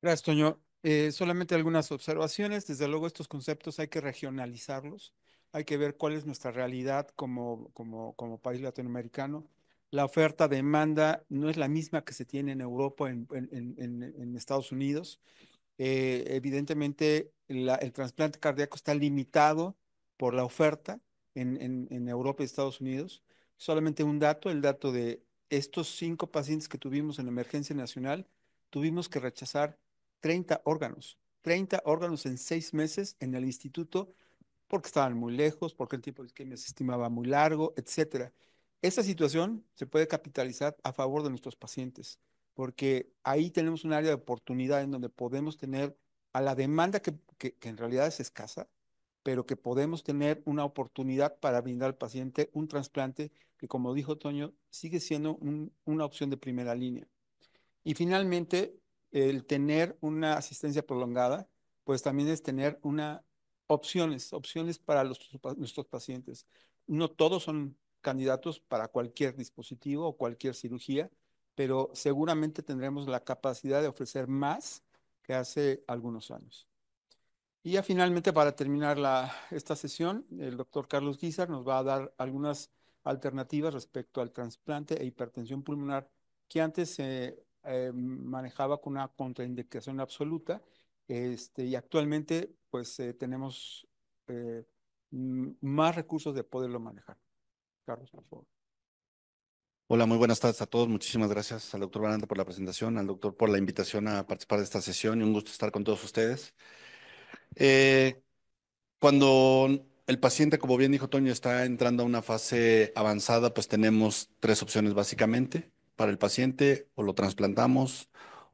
Gracias, Toño. Eh, solamente algunas observaciones. Desde luego, estos conceptos hay que regionalizarlos. Hay que ver cuál es nuestra realidad como país latinoamericano la oferta-demanda no es la misma que se tiene en Europa, en, Estados Unidos. Eh, evidentemente, el trasplante cardíaco está limitado por la oferta en, Europa y Estados Unidos. Solamente un dato, el dato de estos cinco pacientes que tuvimos en emergencia nacional, tuvimos que rechazar 30 órganos, 30 órganos en seis meses en el instituto porque estaban muy lejos, porque el tiempo de isquemia se estimaba muy largo, etcétera. Esta situación se puede capitalizar a favor de nuestros pacientes, porque ahí tenemos un área de oportunidad en donde podemos tener a la demanda que, en realidad es escasa, pero que podemos tener una oportunidad para brindar al paciente un trasplante que, como dijo Toño, sigue siendo una opción de primera línea. Y finalmente, el tener una asistencia prolongada, pues también es tener una opciones, opciones para nuestros pacientes. No todos son candidatos para cualquier dispositivo o cualquier cirugía, pero seguramente tendremos la capacidad de ofrecer más que hace algunos años. Y ya finalmente, para terminar esta sesión, el doctor Carlos Guizar nos va a dar algunas alternativas respecto al trasplante e hipertensión pulmonar que antes se eh, manejaba con una contraindicación absoluta este, y actualmente pues eh, tenemos eh, más recursos de poderlo manejar. Carlos, por favor. Hola, muy buenas tardes a todos. Muchísimas gracias al doctor Baranda por la presentación, al doctor por la invitación a participar de esta sesión y un gusto estar con todos ustedes. Eh, cuando el paciente, como bien dijo Toño, está entrando a una fase avanzada, pues tenemos tres opciones básicamente para el paciente, o lo trasplantamos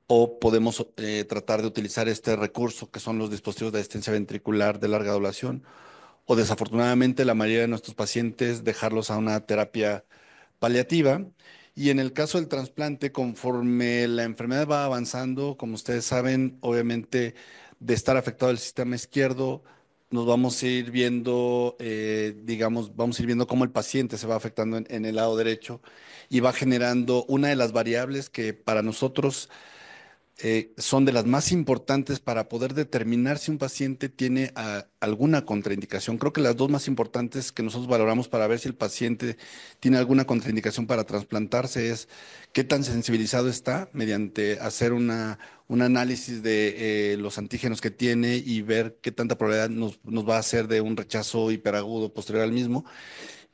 o podemos eh, tratar de utilizar este recurso que son los dispositivos de asistencia ventricular de larga duración o desafortunadamente la mayoría de nuestros pacientes dejarlos a una terapia paliativa. Y en el caso del trasplante, conforme la enfermedad va avanzando, como ustedes saben, obviamente de estar afectado el sistema izquierdo, nos vamos a ir viendo, eh, digamos, vamos a ir viendo cómo el paciente se va afectando en, en, el lado derecho y va generando una de las variables que para nosotros eh, son de las más importantes para poder determinar si un paciente tiene ah, alguna contraindicación. Creo que las dos más importantes que nosotros valoramos para ver si el paciente tiene alguna contraindicación para trasplantarse es qué tan sensibilizado está mediante hacer un análisis de eh, los antígenos que tiene y ver qué tanta probabilidad nos, nos va a hacer de un rechazo hiperagudo posterior al mismo.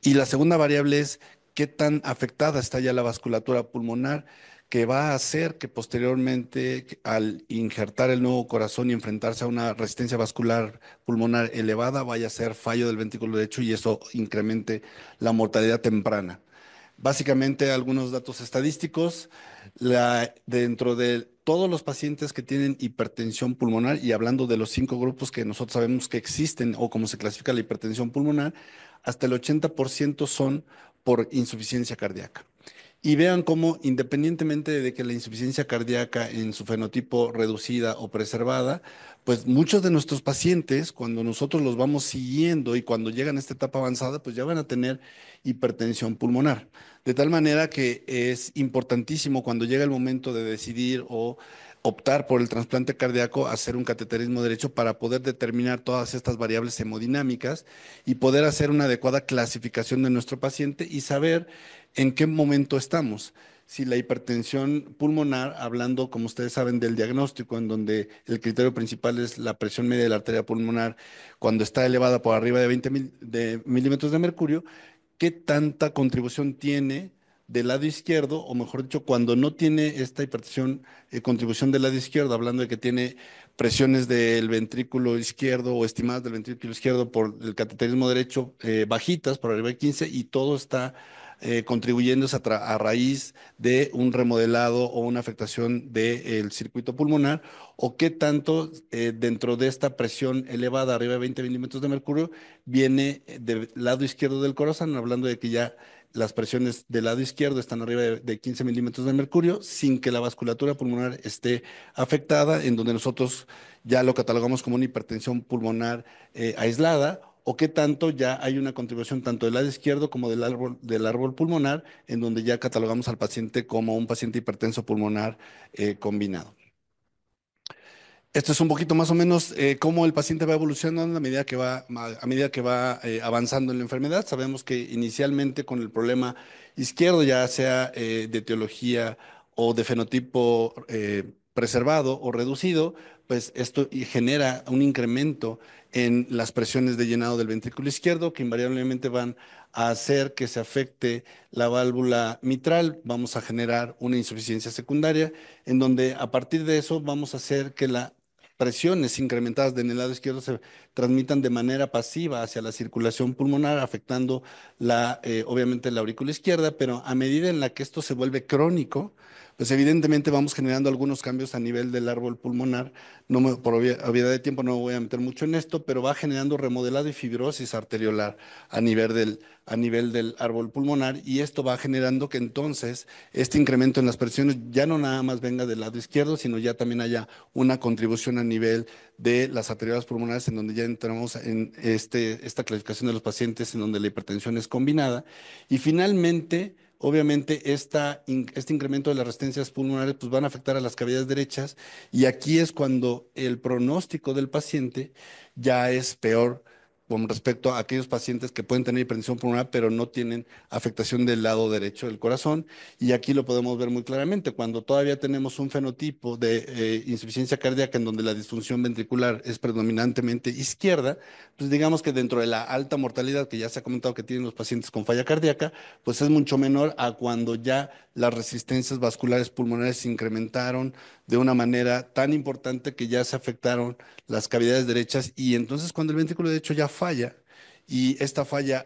Y la segunda variable es qué tan afectada está ya la vasculatura pulmonar que va a hacer que posteriormente al injertar el nuevo corazón y enfrentarse a una resistencia vascular pulmonar elevada vaya a ser fallo del ventrículo derecho y eso incremente la mortalidad temprana. Básicamente algunos datos estadísticos, dentro de todos los pacientes que tienen hipertensión pulmonar y hablando de los cinco grupos que nosotros sabemos que existen o cómo se clasifica la hipertensión pulmonar, hasta el 80% son por insuficiencia cardíaca. Y vean cómo, independientemente de que la insuficiencia cardíaca en su fenotipo reducida o preservada, pues muchos de nuestros pacientes, cuando nosotros los vamos siguiendo y cuando llegan a esta etapa avanzada, pues ya van a tener hipertensión pulmonar. De tal manera que es importantísimo cuando llega el momento de decidir o optar por el trasplante cardíaco, hacer un cateterismo derecho para poder determinar todas estas variables hemodinámicas y poder hacer una adecuada clasificación de nuestro paciente y saber en qué momento estamos. Si la hipertensión pulmonar, hablando, como ustedes saben, del diagnóstico, en donde el criterio principal es la presión media de la arteria pulmonar, cuando está elevada por arriba de 20 de milímetros de mercurio, ¿qué tanta contribución tiene del lado izquierdo, o mejor dicho, cuando no tiene esta hipertensión, eh, contribución del lado izquierdo, hablando de que tiene presiones del ventrículo izquierdo o estimadas del ventrículo izquierdo por el cateterismo derecho eh, bajitas, por arriba de 15, y todo está eh, contribuyendo a, raíz de un remodelado o una afectación del circuito pulmonar, o qué tanto dentro de esta presión elevada, arriba de 20 milímetros de mercurio, viene del lado izquierdo del corazón, hablando de que ya las presiones del lado izquierdo están arriba de, 15 milímetros de mercurio sin que la vasculatura pulmonar esté afectada, en donde nosotros ya lo catalogamos como una hipertensión pulmonar eh, aislada o que tanto ya hay una contribución tanto del lado izquierdo como del árbol, del árbol pulmonar, en donde ya catalogamos al paciente como un paciente hipertenso pulmonar eh, combinado. Esto es un poquito más o menos eh, cómo el paciente va evolucionando a medida que va, a medida que va eh, avanzando en la enfermedad. Sabemos que inicialmente con el problema izquierdo, ya sea eh, de etiología o de fenotipo preservado o reducido, pues esto genera un incremento en las presiones de llenado del ventrículo izquierdo que invariablemente van a hacer que se afecte la válvula mitral, vamos a generar una insuficiencia secundaria en donde a partir de eso vamos a hacer que la presiones incrementadas en el lado izquierdo se transmitan de manera pasiva hacia la circulación pulmonar, afectando la, eh, obviamente la aurícula izquierda, pero a medida en la que esto se vuelve crónico, pues evidentemente vamos generando algunos cambios a nivel del árbol pulmonar. No por obviedad de tiempo no me voy a meter mucho en esto, pero va generando remodelado y fibrosis arteriolar a nivel del, a nivel del árbol pulmonar y esto va generando que entonces este incremento en las presiones ya no nada más venga del lado izquierdo, sino ya también haya una contribución a nivel de las arterias pulmonares en donde ya entramos en este, esta clasificación de los pacientes en donde la hipertensión es combinada. Y finalmente, obviamente esta, este incremento de las resistencias pulmonares pues, van a afectar a las cavidades derechas y aquí es cuando el pronóstico del paciente ya es peor con respecto a aquellos pacientes que pueden tener hipertensión pulmonar, pero no tienen afectación del lado derecho del corazón. Y aquí lo podemos ver muy claramente, cuando todavía tenemos un fenotipo de eh, insuficiencia cardíaca en donde la disfunción ventricular es predominantemente izquierda, pues digamos que dentro de la alta mortalidad que ya se ha comentado que tienen los pacientes con falla cardíaca, pues es mucho menor a cuando ya las resistencias vasculares pulmonares se incrementaron, de una manera tan importante que ya se afectaron las cavidades derechas y entonces cuando el ventrículo derecho ya falla y esta falla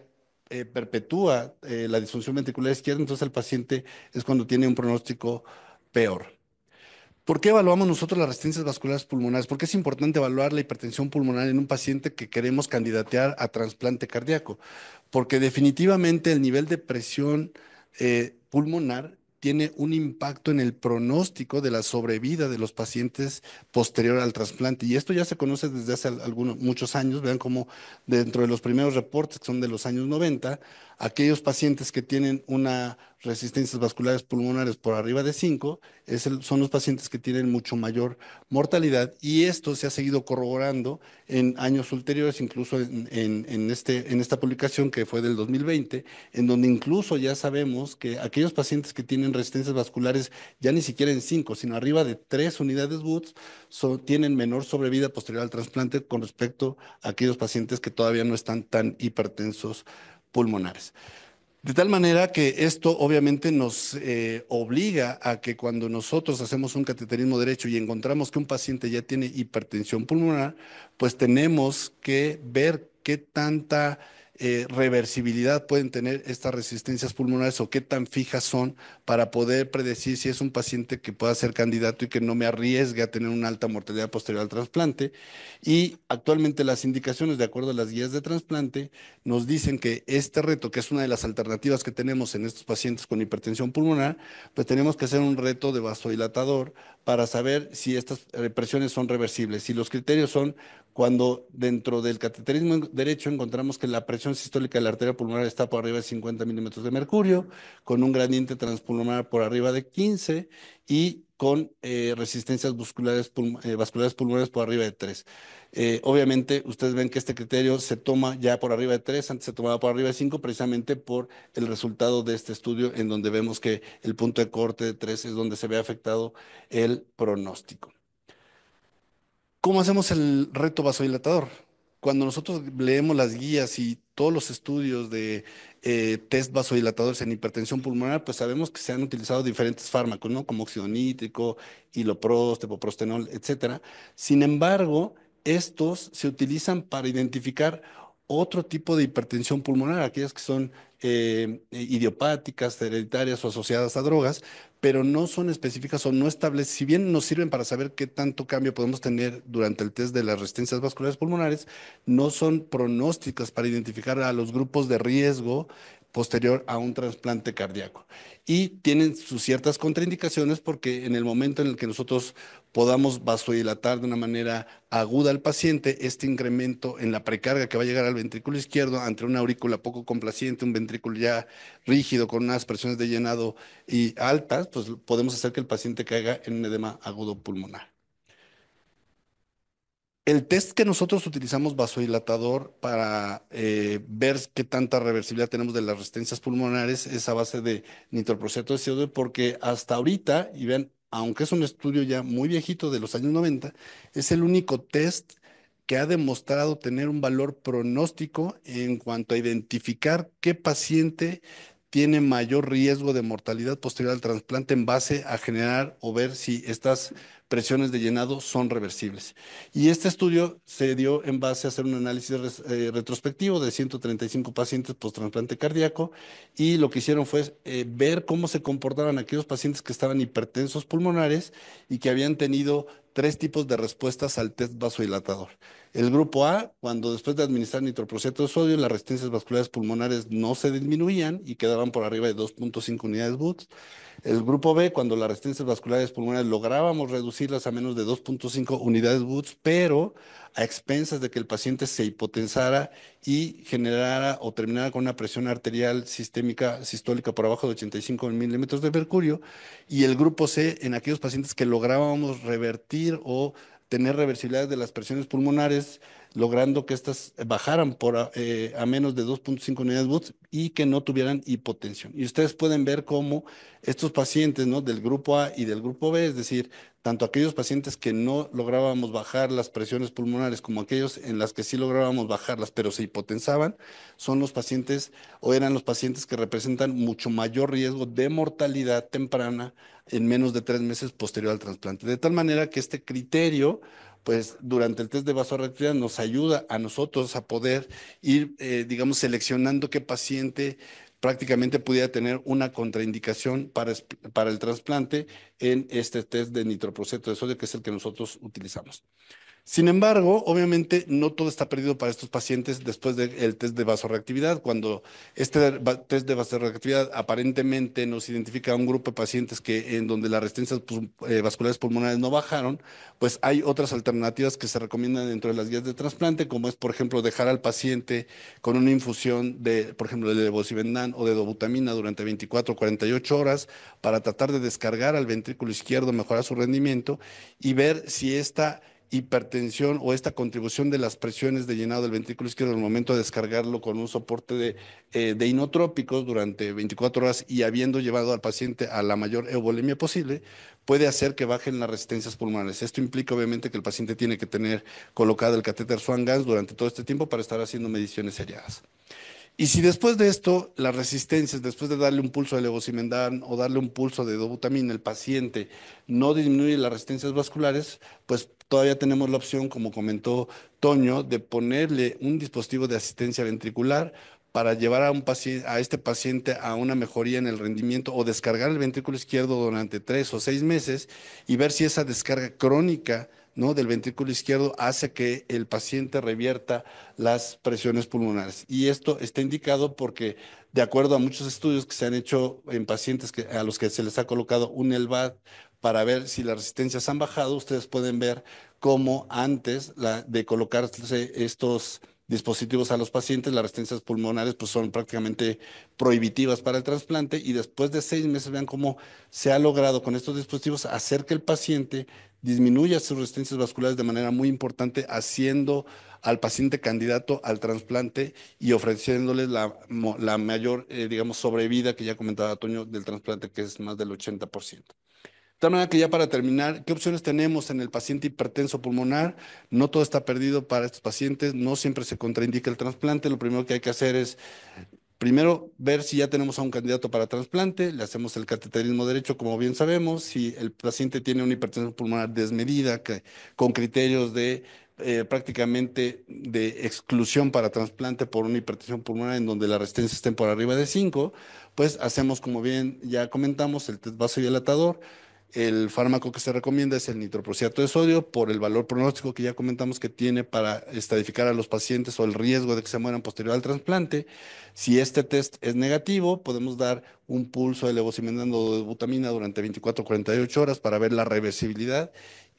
eh, perpetúa eh, la disfunción ventricular izquierda, entonces el paciente es cuando tiene un pronóstico peor. ¿Por qué evaluamos nosotros las resistencias vasculares pulmonares? Porque es importante evaluar la hipertensión pulmonar en un paciente que queremos candidatear a trasplante cardíaco? Porque definitivamente el nivel de presión eh, pulmonar tiene un impacto en el pronóstico de la sobrevida de los pacientes posterior al trasplante. Y esto ya se conoce desde hace algunos, muchos años. Vean cómo dentro de los primeros reportes, que son de los años 90, aquellos pacientes que tienen una resistencias vasculares pulmonares por arriba de 5 son los pacientes que tienen mucho mayor mortalidad y esto se ha seguido corroborando en años ulteriores, incluso en, este, en esta publicación que fue del 2020, en donde incluso ya sabemos que aquellos pacientes que tienen resistencias vasculares ya ni siquiera en 5, sino arriba de 3 unidades WOODS, tienen menor sobrevida posterior al trasplante con respecto a aquellos pacientes que todavía no están tan hipertensos pulmonares. De tal manera que esto obviamente nos eh, obliga a que cuando nosotros hacemos un cateterismo derecho y encontramos que un paciente ya tiene hipertensión pulmonar, pues tenemos que ver qué tanta eh, reversibilidad pueden tener estas resistencias pulmonares o qué tan fijas son para poder predecir si es un paciente que pueda ser candidato y que no me arriesgue a tener una alta mortalidad posterior al trasplante. Y actualmente las indicaciones, de acuerdo a las guías de trasplante, nos dicen que este reto, que es una de las alternativas que tenemos en estos pacientes con hipertensión pulmonar, pues tenemos que hacer un reto de vasodilatador para saber si estas eh, presiones son reversibles. Si los criterios son cuando dentro del cateterismo derecho encontramos que la presión sistólica de la arteria pulmonar está por arriba de 50 milímetros de mercurio, con un gradiente transpulmonar por arriba de 15 y con eh, resistencias eh, vasculares, pulmonares por arriba de 3. Eh, obviamente, ustedes ven que este criterio se toma ya por arriba de 3, antes se tomaba por arriba de 5, precisamente por el resultado de este estudio en donde vemos que el punto de corte de 3 es donde se ve afectado el pronóstico. ¿Cómo hacemos el reto vasodilatador? Cuando nosotros leemos las guías y todos los estudios de eh, test vasodilatadores en hipertensión pulmonar, pues sabemos que se han utilizado diferentes fármacos, ¿no? Como óxido nítrico, iloprost, epoprostenol, etcétera. Sin embargo, estos se utilizan para identificar otro tipo de hipertensión pulmonar, aquellas que son eh, idiopáticas, hereditarias o asociadas a drogas, pero no son específicas o no establecen, si bien nos sirven para saber qué tanto cambio podemos tener durante el test de las resistencias vasculares pulmonares, no son pronósticas para identificar a los grupos de riesgo posterior a un trasplante cardíaco. Y tienen sus ciertas contraindicaciones porque en el momento en el que nosotros podamos vasodilatar de una manera aguda al paciente, este incremento en la precarga que va a llegar al ventrículo izquierdo ante una aurícula poco complaciente, un ventrículo ya rígido con unas presiones de llenado y altas, pues podemos hacer que el paciente caiga en un edema agudo pulmonar. El test que nosotros utilizamos vasodilatador para eh, ver qué tanta reversibilidad tenemos de las resistencias pulmonares es a base de nitroproceto de CO2 porque hasta ahorita, y ven, aunque es un estudio ya muy viejito de los años 90, es el único test que ha demostrado tener un valor pronóstico en cuanto a identificar qué paciente tiene mayor riesgo de mortalidad posterior al trasplante en base a generar o ver si estas presiones de llenado son reversibles. Y este estudio se dio en base a hacer un análisis eh, retrospectivo de 135 pacientes post-trasplante cardíaco y lo que hicieron fue eh, ver cómo se comportaban aquellos pacientes que estaban hipertensos pulmonares y que habían tenido tres tipos de respuestas al test vasodilatador. El grupo A, cuando después de administrar nitroproceto de sodio, las resistencias vasculares pulmonares no se disminuían y quedaban por arriba de 2.5 unidades BOOTS. El grupo B, cuando las resistencias vasculares pulmonares lográbamos reducirlas a menos de 2.5 unidades Woods, pero a expensas de que el paciente se hipotensara y generara o terminara con una presión arterial sistémica sistólica por abajo de 85 milímetros de mercurio. Y el grupo C, en aquellos pacientes que lográbamos revertir o tener reversibilidad de las presiones pulmonares, logrando que éstas bajaran por, ah, eh, a menos de 2.5 unidades y que no tuvieran hipotensión. Y ustedes pueden ver cómo estos pacientes ¿no? del grupo A y del grupo B, es decir, tanto aquellos pacientes que no lográbamos bajar las presiones pulmonares como aquellos en las que sí lográbamos bajarlas, pero se hipotensaban, son los pacientes o eran los pacientes que representan mucho mayor riesgo de mortalidad temprana en menos de tres meses posterior al trasplante. De tal manera que este criterio, pues durante el test de vasorreactividad nos ayuda a nosotros a poder ir, eh, digamos, seleccionando qué paciente prácticamente pudiera tener una contraindicación para, para el trasplante en este test de nitroproceto de sodio, que es el que nosotros utilizamos. Sin embargo, obviamente no todo está perdido para estos pacientes después del test de vasoreactividad. Cuando este test de vasoreactividad aparentemente nos identifica a un grupo de pacientes que en donde las resistencias pues, eh, vasculares pulmonares no bajaron, pues hay otras alternativas que se recomiendan dentro de las guías de trasplante, como es, por ejemplo, dejar al paciente con una infusión de, por ejemplo, de levosibendan o de dobutamina durante 24 o 48 horas para tratar de descargar al ventrículo izquierdo, mejorar su rendimiento y ver si esta hipertensión o esta contribución de las presiones de llenado del ventrículo izquierdo el momento de descargarlo con un soporte de, eh, inotrópicos durante 24 horas y habiendo llevado al paciente a la mayor euvolemia posible, puede hacer que bajen las resistencias pulmonares. Esto implica obviamente que el paciente tiene que tener colocado el catéter Swan-Ganz durante todo este tiempo para estar haciendo mediciones seriadas. Y si después de esto, las resistencias, después de darle un pulso de levosimendan o darle un pulso de dobutamina el paciente, no disminuye las resistencias vasculares, pues todavía tenemos la opción, como comentó Toño, de ponerle un dispositivo de asistencia ventricular para llevar a, un a este paciente a una mejoría en el rendimiento o descargar el ventrículo izquierdo durante tres o seis meses y ver si esa descarga crónica del ventrículo izquierdo hace que el paciente revierta las presiones pulmonares. Y esto está indicado porque, de acuerdo a muchos estudios que se han hecho en pacientes a los que se les ha colocado un ELVAD para ver si las resistencias han bajado, ustedes pueden ver cómo antes de colocarse estos dispositivos a los pacientes, las resistencias pulmonares pues, son prácticamente prohibitivas para el trasplante y después de seis meses vean cómo se ha logrado con estos dispositivos hacer que el paciente disminuya sus resistencias vasculares de manera muy importante, haciendo al paciente candidato al trasplante y ofreciéndole la, mayor, eh, digamos, sobrevida que ya comentaba Toño del trasplante, que es más del 80%. De tal manera que ya para terminar, ¿qué opciones tenemos en el paciente hipertenso pulmonar? No todo está perdido para estos pacientes, no siempre se contraindica el trasplante, lo primero que hay que hacer es Primero, ver si ya tenemos a un candidato para trasplante, le hacemos el cateterismo derecho, como bien sabemos, si el paciente tiene una hipertensión pulmonar desmedida, con criterios de eh, prácticamente de exclusión para trasplante por una hipertensión pulmonar en donde la resistencia esté por arriba de 5, pues hacemos, como bien ya comentamos, el test vasodilatador, dilatador el fármaco que se recomienda es el nitroprusiato de sodio por el valor pronóstico que ya comentamos que tiene para estadificar a los pacientes o el riesgo de que se mueran posterior al trasplante. Si este test es negativo, podemos dar un pulso de levocimendando de butamina durante 24 48 horas para ver la reversibilidad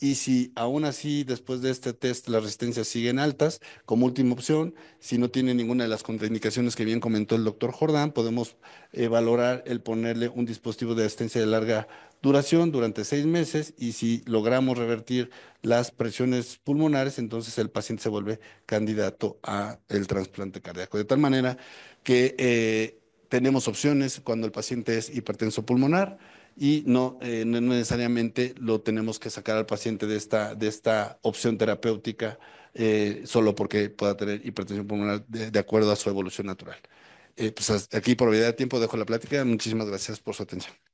y si aún así, después de este test, las resistencias siguen altas, como última opción, si no tiene ninguna de las contraindicaciones que bien comentó el doctor Jordán, podemos eh, valorar el ponerle un dispositivo de asistencia de larga duración durante seis meses y si logramos revertir las presiones pulmonares, entonces el paciente se vuelve candidato a el trasplante cardíaco. De tal manera que eh, tenemos opciones cuando el paciente es hipertenso pulmonar y eh, no, necesariamente lo tenemos que sacar al paciente de esta, de esta opción terapéutica eh, solo porque pueda tener hipertensión pulmonar de, acuerdo a su evolución natural. pues aquí por vida de tiempo dejo la plática. Muchísimas gracias por su atención.